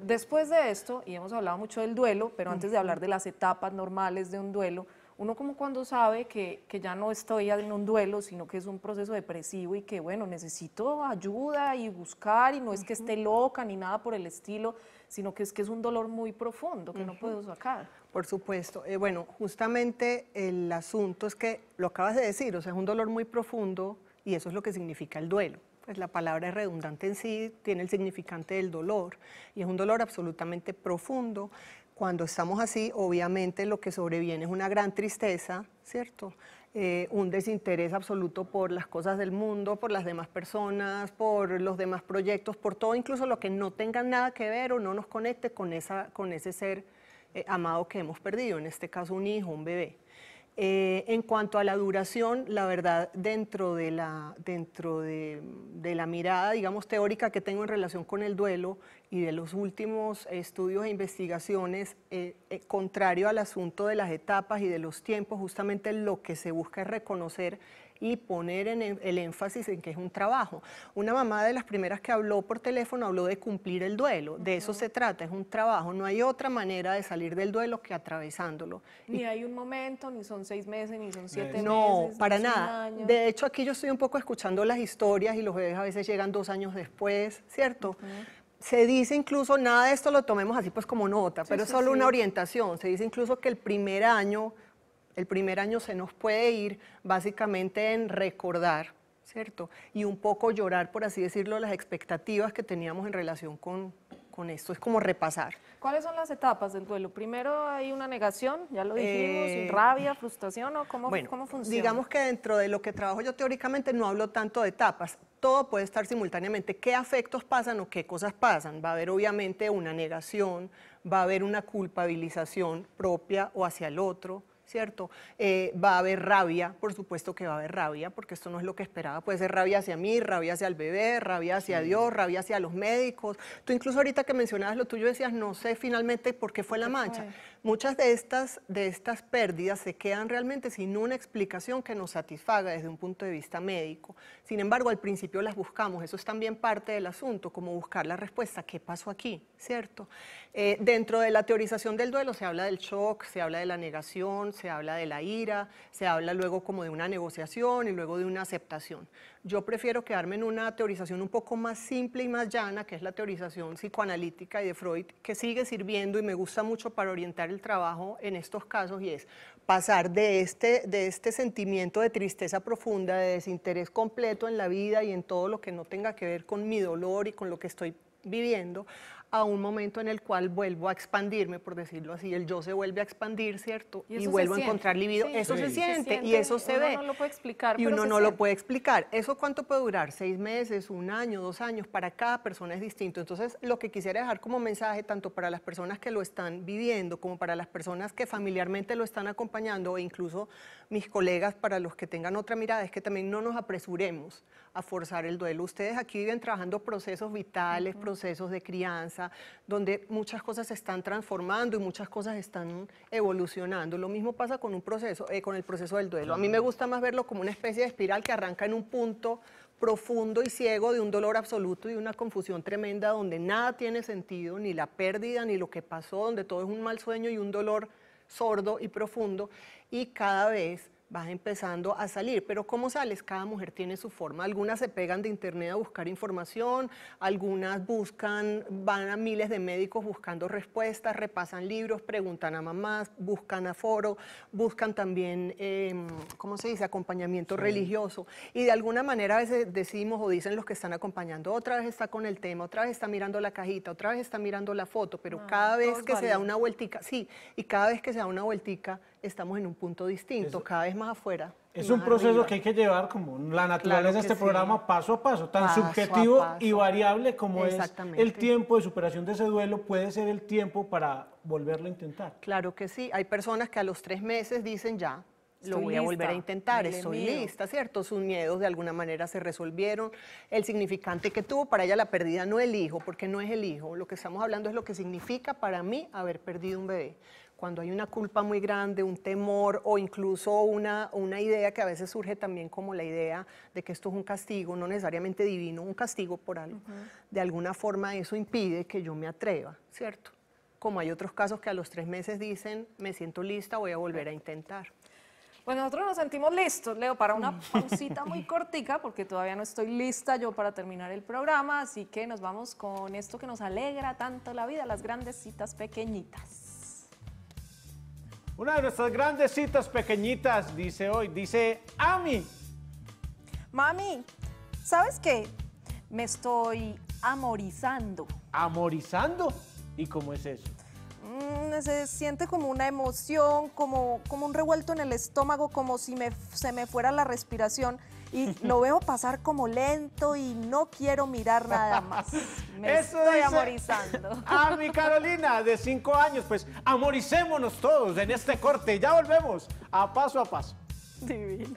después de esto, y hemos hablado mucho del duelo, pero antes de hablar de las etapas normales de un duelo, uno como cuando sabe que, ya no estoy en un duelo, sino que es un proceso depresivo y que, bueno, necesito ayuda y buscar, y no es que esté loca ni nada por el estilo, sino que es que es un dolor muy profundo que no puedo sacar. Por supuesto. Eh, bueno, justamente el asunto es que lo acabas de decir, o sea, es un dolor muy profundo y eso es lo que significa el duelo. Pues, la palabra es redundante en sí, tiene el significante del dolor y es un dolor absolutamente profundo. Cuando estamos así, obviamente lo que sobreviene es una gran tristeza, ¿cierto? Eh, un desinterés absoluto por las cosas del mundo, por las demás personas, por los demás proyectos, por todo, incluso lo que no tenga nada que ver o no nos conecte con, esa, con ese ser eh, amado que hemos perdido, en este caso un hijo, un bebé. Eh, en cuanto a la duración, la verdad, dentro, de la, dentro de, la mirada, digamos, teórica que tengo en relación con el duelo y de los últimos estudios e investigaciones, eh, eh, contrario al asunto de las etapas y de los tiempos, justamente lo que se busca es reconocer y poner en el énfasis en que es un trabajo. Una mamá de las primeras que habló por teléfono habló de cumplir el duelo, de eso se trata, es un trabajo, no hay otra manera de salir del duelo que atravesándolo. Ni y, hay un momento, ni son seis meses, ni son siete no, meses. No, para nada. De hecho, aquí yo estoy un poco escuchando las historias y los bebés a veces llegan dos años después, ¿cierto? se dice incluso, nada de esto lo tomemos así pues como nota, pero es solo una orientación, se dice incluso que el primer año el primer año se nos puede ir básicamente en recordar, ¿cierto? Y un poco llorar, por así decirlo, las expectativas que teníamos en relación con, esto, es como repasar. ¿Cuáles son las etapas del duelo? Primero hay una negación, ya lo dijimos, eh, rabia, frustración, ¿o cómo, cómo funciona? Digamos que dentro de lo que trabajo yo teóricamente no hablo tanto de etapas, todo puede estar simultáneamente. ¿Qué afectos pasan o qué cosas pasan? Va a haber obviamente una negación, va a haber una culpabilización propia o hacia el otro, ¿cierto? Eh, va a haber rabia, por supuesto que va a haber rabia, porque esto no es lo que esperaba. Puede ser rabia hacia mí, rabia hacia el bebé, rabia hacia Dios, rabia hacia los médicos. Tú incluso ahorita que mencionabas lo tuyo decías, no sé finalmente por qué fue la mancha muchas de estas, de estas pérdidas se quedan realmente sin una explicación que nos satisfaga desde un punto de vista médico. Sin embargo, al principio las buscamos, eso es también parte del asunto, como buscar la respuesta, ¿qué pasó aquí? ¿Cierto? Eh, dentro de la teorización del duelo se habla del shock, se habla de la negación, se habla de la ira, se habla luego como de una negociación y luego de una aceptación. Yo prefiero quedarme en una teorización un poco más simple y más llana, que es la teorización psicoanalítica y de Freud, que sigue sirviendo y me gusta mucho para orientar el trabajo en estos casos y es pasar de este, de este sentimiento de tristeza profunda, de desinterés completo en la vida y en todo lo que no tenga que ver con mi dolor y con lo que estoy viviendo, a un momento en el cual vuelvo a expandirme, por decirlo así, el yo se vuelve a expandir, ¿cierto? Y, vuelvo a encontrar libido, eso Se, siente, y eso se ve. no lo puede explicar. Y uno no lo puede explicar. ¿Eso cuánto puede durar? Seis meses, un año, dos años, para cada persona es distinto. Entonces, lo que quisiera dejar como mensaje, tanto para las personas que lo están viviendo, como para las personas que familiarmente lo están acompañando, e incluso mis colegas, para los que tengan otra mirada, es que también no nos apresuremos a forzar el duelo. Ustedes aquí viven trabajando procesos vitales, procesos de crianza, donde muchas cosas se están transformando y muchas cosas están evolucionando. Lo mismo pasa con, un proceso, eh, con el proceso del duelo. A mí me gusta más verlo como una especie de espiral que arranca en un punto profundo y ciego de un dolor absoluto y una confusión tremenda donde nada tiene sentido, ni la pérdida, ni lo que pasó, donde todo es un mal sueño y un dolor sordo y profundo. Y cada vez vas empezando a salir. Pero ¿cómo sales? Cada mujer tiene su forma. Algunas se pegan de internet a buscar información, algunas buscan, van a miles de médicos buscando respuestas, repasan libros, preguntan a mamás, buscan a foro, buscan también, em, ¿cómo se dice?, acompañamiento religioso. Y de alguna manera a veces decimos o dicen los que están acompañando, otra vez está con el tema, otra vez está mirando la cajita, otra vez está mirando la foto, pero ah, cada vez que se da una vueltica, sí, y cada vez que se da una vueltica, estamos en un punto distinto, cada vez más afuera. Es un proceso que hay que llevar como la naturaleza de este programa paso a paso, tan subjetivo y variable como es el tiempo de superación de ese duelo, puede ser el tiempo para volverlo a intentar. Claro que sí, hay personas que a los tres meses dicen ya, lo voy a volver a intentar, estoy lista, ¿cierto? Sus miedos de alguna manera se resolvieron. El significante que tuvo para ella la pérdida no el hijo, porque no es el hijo. Lo que estamos hablando es lo que significa para mí haber perdido un bebé cuando hay una culpa muy grande, un temor o incluso una, una idea que a veces surge también como la idea de que esto es un castigo, no necesariamente divino, un castigo por algo, de alguna forma eso impide que yo me atreva, ¿cierto? Como hay otros casos que a los tres meses dicen, me siento lista, voy a volver a intentar. Pues nosotros nos sentimos listos, Leo, para una mm. pausita muy cortica, porque todavía no estoy lista yo para terminar el programa, así que nos vamos con esto que nos alegra tanto la vida, las grandes citas pequeñitas. Una de nuestras grandes citas pequeñitas dice hoy, dice Ami. Mami, ¿sabes qué? Me estoy amorizando. ¿Amorizando? ¿Y cómo es eso? Mm, se siente como una emoción, como, como un revuelto en el estómago, como si se me fuera la respiración y lo veo pasar como lento y no quiero mirar nada más. estoy amorizando. A mi Carolina de cinco años, pues amoricémonos todos en este corte. Ya volvemos a paso a paso. Divino.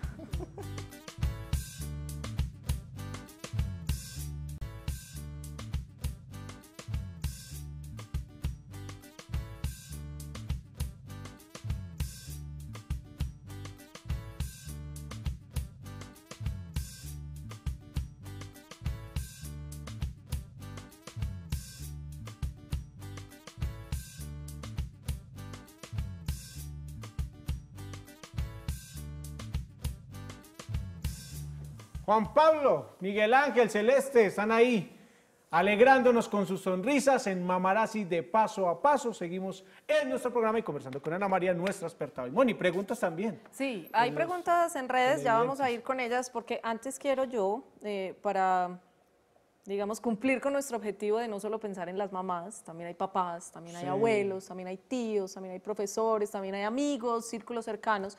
Juan Pablo, Miguel Ángel, Celeste, están ahí alegrándonos con sus sonrisas en Mamarazzi de paso a paso. Seguimos en nuestro programa y conversando con Ana María, nuestra experta hoy. Moni, preguntas también. Sí, hay preguntas en redes, ya vamos a ir con ellas, porque antes quiero yo, eh, para, digamos, cumplir con nuestro objetivo de no solo pensar en las mamás, también hay papás, también hay abuelos, también hay tíos, también hay profesores, también hay amigos, círculos cercanos.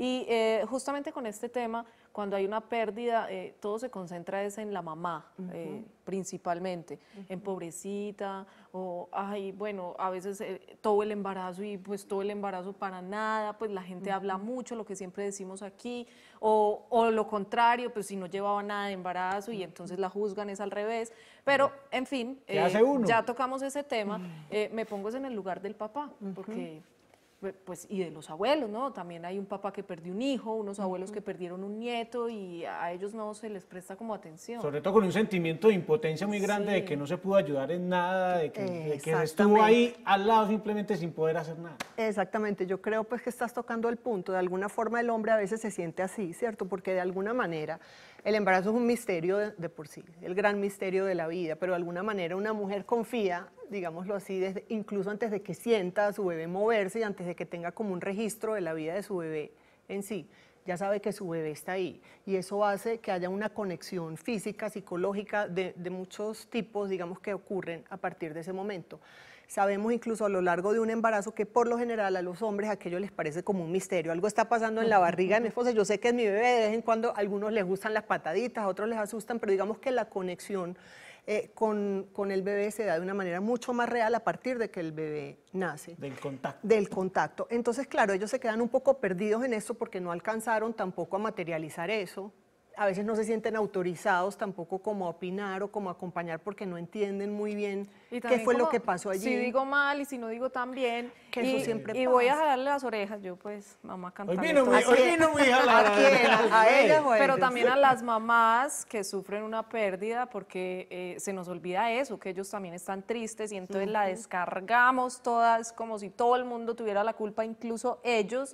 Y eh, justamente con este tema, cuando hay una pérdida, eh, todo se concentra es en la mamá, eh, principalmente, en pobrecita, o, ay, bueno, a veces todo el embarazo y pues todo el embarazo para nada, pues la gente habla mucho, lo que siempre decimos aquí, o, o, lo contrario, pues si no llevaba nada de embarazo y entonces la juzgan es al revés. Pero, en fin, ya tocamos ese tema, me pongo en el lugar del papá, porque pues, y de los abuelos, ¿no? También hay un papá que perdió un hijo, unos abuelos que perdieron un nieto y a ellos no se les presta como atención. Sobre todo con un sentimiento de impotencia muy grande de que no se pudo ayudar en nada, de que, estuvo ahí al lado simplemente sin poder hacer nada. Exactamente, yo creo pues que estás tocando el punto, de alguna forma el hombre a veces se siente así, ¿cierto? Porque de alguna manera el embarazo es un misterio de, de por sí, el gran misterio de la vida, pero de alguna manera una mujer confía digámoslo así, desde, incluso antes de que sienta a su bebé moverse y antes de que tenga como un registro de la vida de su bebé en sí. Ya sabe que su bebé está ahí y eso hace que haya una conexión física, psicológica, de, de muchos tipos, digamos, que ocurren a partir de ese momento. Sabemos incluso a lo largo de un embarazo que por lo general a los hombres aquello les parece como un misterio. Algo está pasando en la barriga de mi esposa. Yo sé que es mi bebé, de vez en cuando a algunos les gustan las pataditas, a otros les asustan, pero digamos que la conexión eh, con, con, el bebé se da de una manera mucho más real a partir de que el bebé nace. Del contacto. Del contacto. Entonces, claro, ellos se quedan un poco perdidos en eso porque no alcanzaron tampoco a materializar eso. A veces no se sienten autorizados tampoco como a opinar o como a acompañar porque no entienden muy bien ¿Qué fue lo que pasó allí? Si digo mal y si no digo tan bien. Que y, siempre y voy a jalarle las orejas, yo pues, mamá cantando. Hoy vino hoy ¿A quién? ella Pero también a las mamás que sufren una pérdida porque eh, se nos olvida eso, que ellos también están tristes y entonces la descargamos todas como si todo el mundo tuviera la culpa, incluso ellos.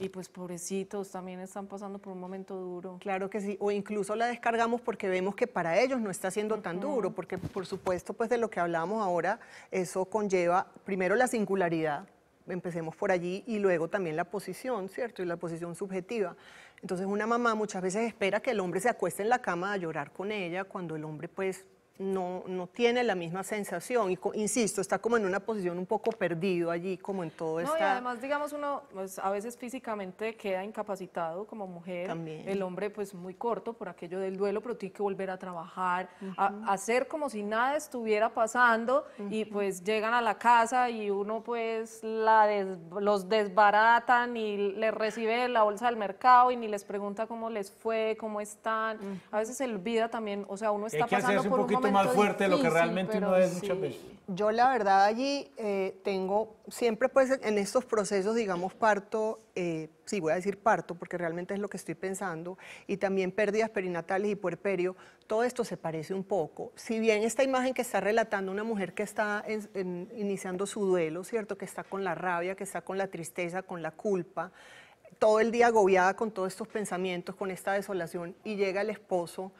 Y pues pobrecitos, también están pasando por un momento duro. Claro que sí, o incluso la descargamos porque vemos que para ellos no está siendo tan duro, porque por supuesto pues de lo que hablamos ahora, eso conlleva primero la singularidad, empecemos por allí, y luego también la posición, ¿cierto? Y la posición subjetiva. Entonces una mamá muchas veces espera que el hombre se acueste en la cama a llorar con ella, cuando el hombre pues no, no tiene la misma sensación. Y, insisto, está como en una posición un poco perdido allí, como en todo esto. No, y además, digamos, uno pues, a veces físicamente queda incapacitado como mujer. El hombre, pues, muy corto por aquello del duelo, pero tiene que volver a trabajar, a, hacer como si nada estuviera pasando y, pues, llegan a la casa y uno, pues, la los desbaratan y les recibe la bolsa del mercado y ni les pregunta cómo les fue, cómo están. A veces se olvida también, o sea, uno está pasando por un momento más fuerte lo que realmente uno es muchas veces. Yo la verdad allí eh, tengo, siempre pues en estos procesos, digamos, parto, eh, sí voy a decir parto, porque realmente es lo que estoy pensando, y también pérdidas perinatales y puerperio, todo esto se parece un poco. Si bien esta imagen que está relatando una mujer que está iniciando su duelo, ¿cierto? Que está con la rabia, que está con la tristeza, con la culpa, todo el día agobiada con todos estos pensamientos, con esta desolación, y llega el esposo.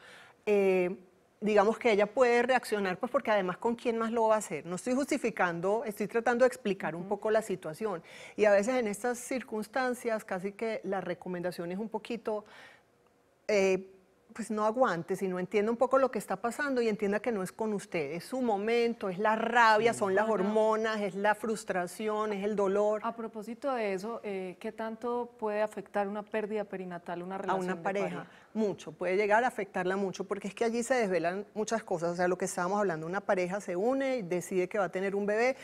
Eh, digamos que ella puede reaccionar, pues porque además con quién más lo va a hacer. No estoy justificando, estoy tratando de explicar un poco la situación. Y a veces en estas circunstancias casi que la recomendación es un poquito... Eh, pues no aguante, sino entienda un poco lo que está pasando y entienda que no es con usted, es su momento, es la rabia, son las hormonas, es la frustración, es el dolor. A propósito de eso, eh, ¿qué tanto puede afectar una pérdida perinatal una relación? A una pareja, mucho, puede llegar a afectarla mucho, porque es que allí se desvelan muchas cosas, o sea, lo que estábamos hablando, una pareja se une y decide que va a tener un bebé,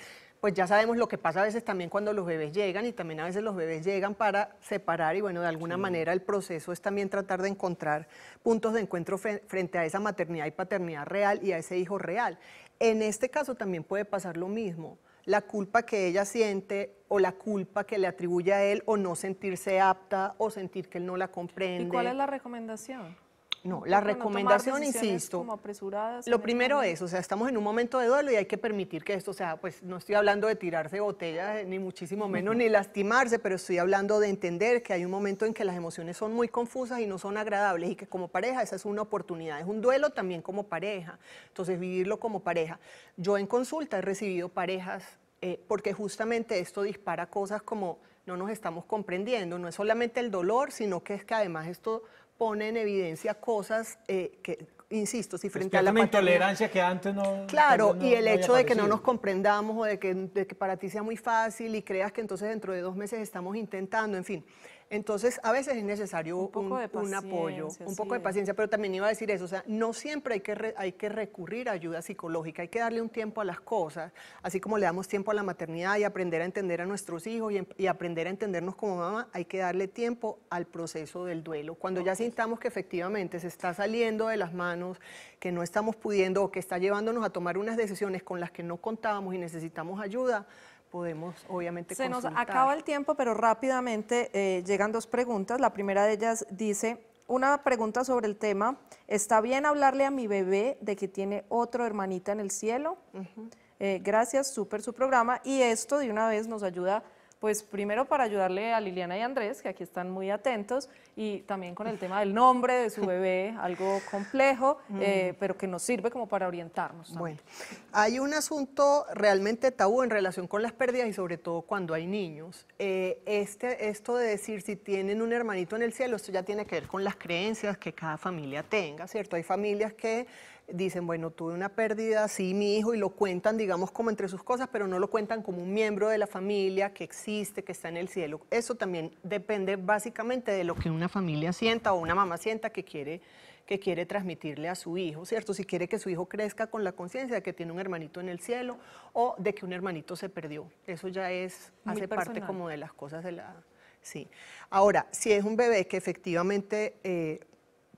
pues ya sabemos lo que pasa a veces también cuando los bebés llegan y también a veces los bebés llegan para separar y bueno, de alguna manera el proceso es también tratar de encontrar puntos de encuentro frente a esa maternidad y paternidad real y a ese hijo real. En este caso también puede pasar lo mismo la culpa que ella siente o la culpa que le atribuye a él o no sentirse apta o sentir que él no la comprende. ¿Y cuál es la recomendación? No, la recomendación, insisto, lo este primero es, o sea, estamos en un momento de duelo y hay que permitir que esto sea, pues no estoy hablando de tirarse botellas, eh, ni muchísimo menos, ni lastimarse, pero estoy hablando de entender que hay un momento en que las emociones son muy confusas y no son agradables y que como pareja esa es una oportunidad, es un duelo también como pareja, entonces vivirlo como pareja. Yo en consulta he recibido parejas eh, porque justamente esto dispara cosas como no nos estamos comprendiendo, no es solamente el dolor, sino que es que además esto pone en evidencia cosas eh, que, insisto, si frente a la intolerancia que antes no... Claro, y el hecho de que no nos comprendamos o de que para ti sea muy fácil y creas que entonces dentro de dos meses estamos intentando, en fin. Entonces, a veces es necesario un, apoyo, un poco de paciencia, pero también iba a decir eso, o sea, no siempre hay que, hay que recurrir a ayuda psicológica, hay que darle un tiempo a las cosas, así como le damos tiempo a la maternidad y aprender a entender a nuestros hijos y, aprender a entendernos como mamá, hay que darle tiempo al proceso del duelo. Cuando ya sintamos que efectivamente se está saliendo de las manos, que no estamos pudiendo o que está llevándonos a tomar unas decisiones con las que no contábamos y necesitamos ayuda, podemos obviamente Se nos acaba el tiempo, pero rápidamente eh, llegan dos preguntas. La primera de ellas dice, una pregunta sobre el tema, ¿está bien hablarle a mi bebé de que tiene otro hermanita en el cielo? Eh, gracias, súper su programa. Y esto de una vez nos ayuda pues primero para ayudarle a Liliana y Andrés, que aquí están muy atentos, y también con el tema del nombre de su bebé, algo complejo, mm. eh, pero que nos sirve como para orientarnos. Bueno, hay un asunto realmente tabú en relación con las pérdidas y sobre todo cuando hay niños. Eh, este, esto de decir si tienen un hermanito en el cielo, esto ya tiene que ver con las creencias que cada familia tenga, ¿cierto? Hay familias que dicen, bueno, tuve una pérdida, sí, mi hijo, y lo cuentan, digamos, como entre sus cosas, pero no lo cuentan como un miembro de la familia que existe, que está en el cielo. Eso también depende básicamente de lo que una familia sienta o una mamá sienta que quiere que quiere transmitirle a su hijo, ¿cierto? Si quiere que su hijo crezca con la conciencia de que tiene un hermanito en el cielo o de que un hermanito se perdió. Eso ya es, hace parte como de las cosas de la... Sí. Ahora, si es un bebé que efectivamente... Eh,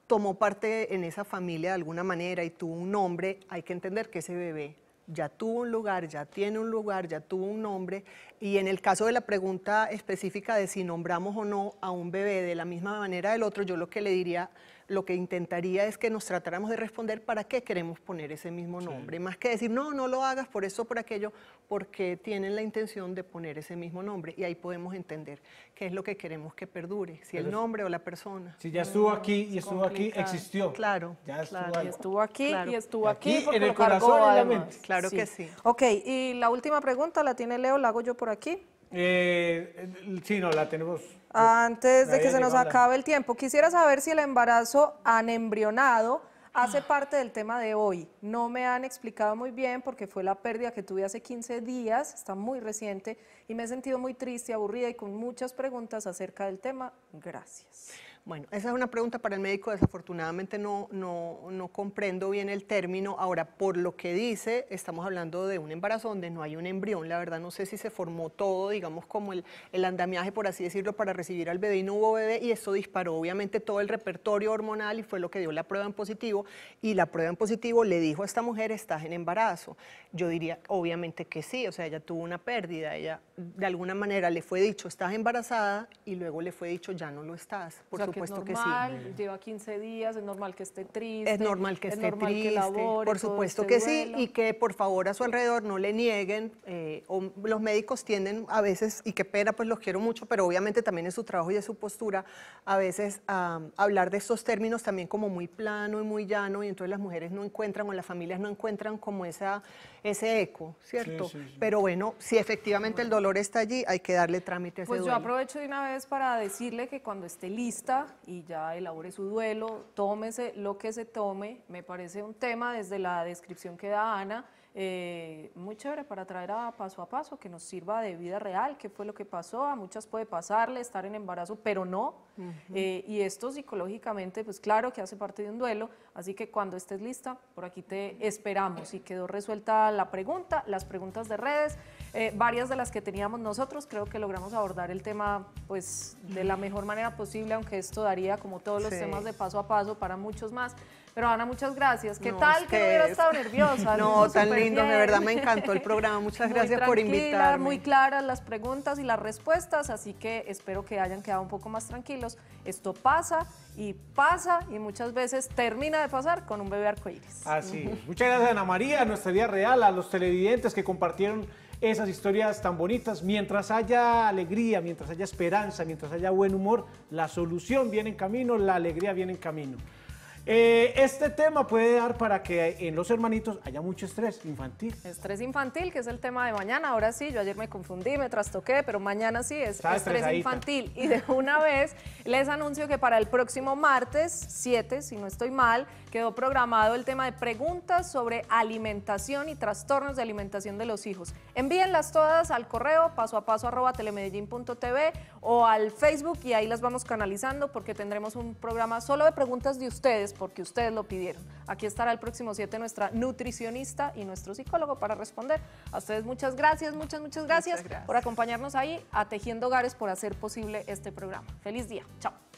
tomó parte en esa familia de alguna manera y tuvo un nombre, hay que entender que ese bebé ya tuvo un lugar, ya tiene un lugar, ya tuvo un nombre. Y en el caso de la pregunta específica de si nombramos o no a un bebé de la misma manera del otro, yo lo que le diría lo que intentaría es que nos tratáramos de responder para qué queremos poner ese mismo nombre, más que decir, no, no lo hagas por eso, por aquello, porque tienen la intención de poner ese mismo nombre y ahí podemos entender qué es lo que queremos que perdure, si el nombre o la persona. Si ya estuvo aquí y estuvo aquí, existió. Claro, ya estuvo, Y estuvo aquí y estuvo aquí, porque en el corazón, cargó, la mente. Claro que sí. Ok, y la última pregunta la tiene Leo, la hago yo por aquí. Eh, sí, no, la tenemos. Antes de que se nos acabe el tiempo, quisiera saber si el embarazo anembrionado hace ah. parte del tema de hoy. No me han explicado muy bien porque fue la pérdida que tuve hace 15 días, está muy reciente, y me he sentido muy triste, aburrida y con muchas preguntas acerca del tema. Gracias. Bueno, esa es una pregunta para el médico. Desafortunadamente no, no, no, comprendo bien el término. Ahora, por lo que dice, estamos hablando de un embarazo donde no hay un embrión. La verdad no sé si se formó todo, digamos, como el, andamiaje, por así decirlo, para recibir al bebé y no hubo bebé. Y eso disparó obviamente todo el repertorio hormonal y fue lo que dio la prueba en positivo. Y la prueba en positivo le dijo a esta mujer, estás en embarazo. Yo diría, obviamente que sí. O sea, ella tuvo una pérdida. Ella de alguna manera le fue dicho, estás embarazada y luego le fue dicho, ya no lo estás. Por supuesto que, es normal, Lleva 15 días, es normal que esté triste. Es normal que esté triste, por supuesto este que sí, y que por favor a su alrededor no le nieguen, eh, los médicos tienden a veces, y qué pena, pues los quiero mucho, pero obviamente también es su trabajo y es su postura, a veces hablar de estos términos también como muy plano y muy llano, y entonces las mujeres no encuentran o las familias no encuentran como esa, ese eco, ¿cierto? Pero bueno, si efectivamente el dolor está allí, hay que darle trámite a ese Pues yo aprovecho de una vez para decirle que cuando esté lista, y ya elabore su duelo, tómese lo que se tome, me parece un tema desde la descripción que da Ana, eh, muy chévere para traer a paso a paso, que nos sirva de vida real, qué fue lo que pasó, a muchas puede pasarle, estar en embarazo, pero no, eh, y esto psicológicamente, pues claro que hace parte de un duelo, así que cuando estés lista, por aquí te esperamos. Y quedó resuelta la pregunta, las preguntas de redes, eh, varias de las que teníamos nosotros, creo que logramos abordar el tema pues de la mejor manera posible, aunque esto daría como todos los temas de paso a paso para muchos más. Pero Ana, muchas gracias. ¿Qué tal que hubiera estado nerviosa? No, tan lindo, de verdad me encantó el programa. Muchas gracias por invitarme. Muy claras las preguntas y las respuestas, así que espero que hayan quedado un poco más tranquilos esto pasa y pasa y muchas veces termina de pasar con un bebé arcoíris. Así. Muchas gracias Ana María, a nuestra vida real, a los televidentes que compartieron esas historias tan bonitas. Mientras haya alegría, mientras haya esperanza, mientras haya buen humor, la solución viene en camino, la alegría viene en camino. Eh, este tema puede dar para que en los hermanitos haya mucho estrés infantil. Estrés infantil, que es el tema de mañana. Ahora sí, yo ayer me confundí, me trastoqué, pero mañana sí es estrés infantil. Y de una vez les anuncio que para el próximo martes 7, si no estoy mal, quedó programado el tema de preguntas sobre alimentación y trastornos de alimentación de los hijos. Envíenlas todas al correo paso a paso arroba o al Facebook y ahí las vamos canalizando porque tendremos un programa solo de preguntas de ustedes porque ustedes lo pidieron. Aquí estará el próximo 7 nuestra nutricionista y nuestro psicólogo para responder. A ustedes muchas gracias, muchas, muchas gracias, por acompañarnos ahí a Tejiendo Hogares, por hacer posible este programa. Feliz día. Chao.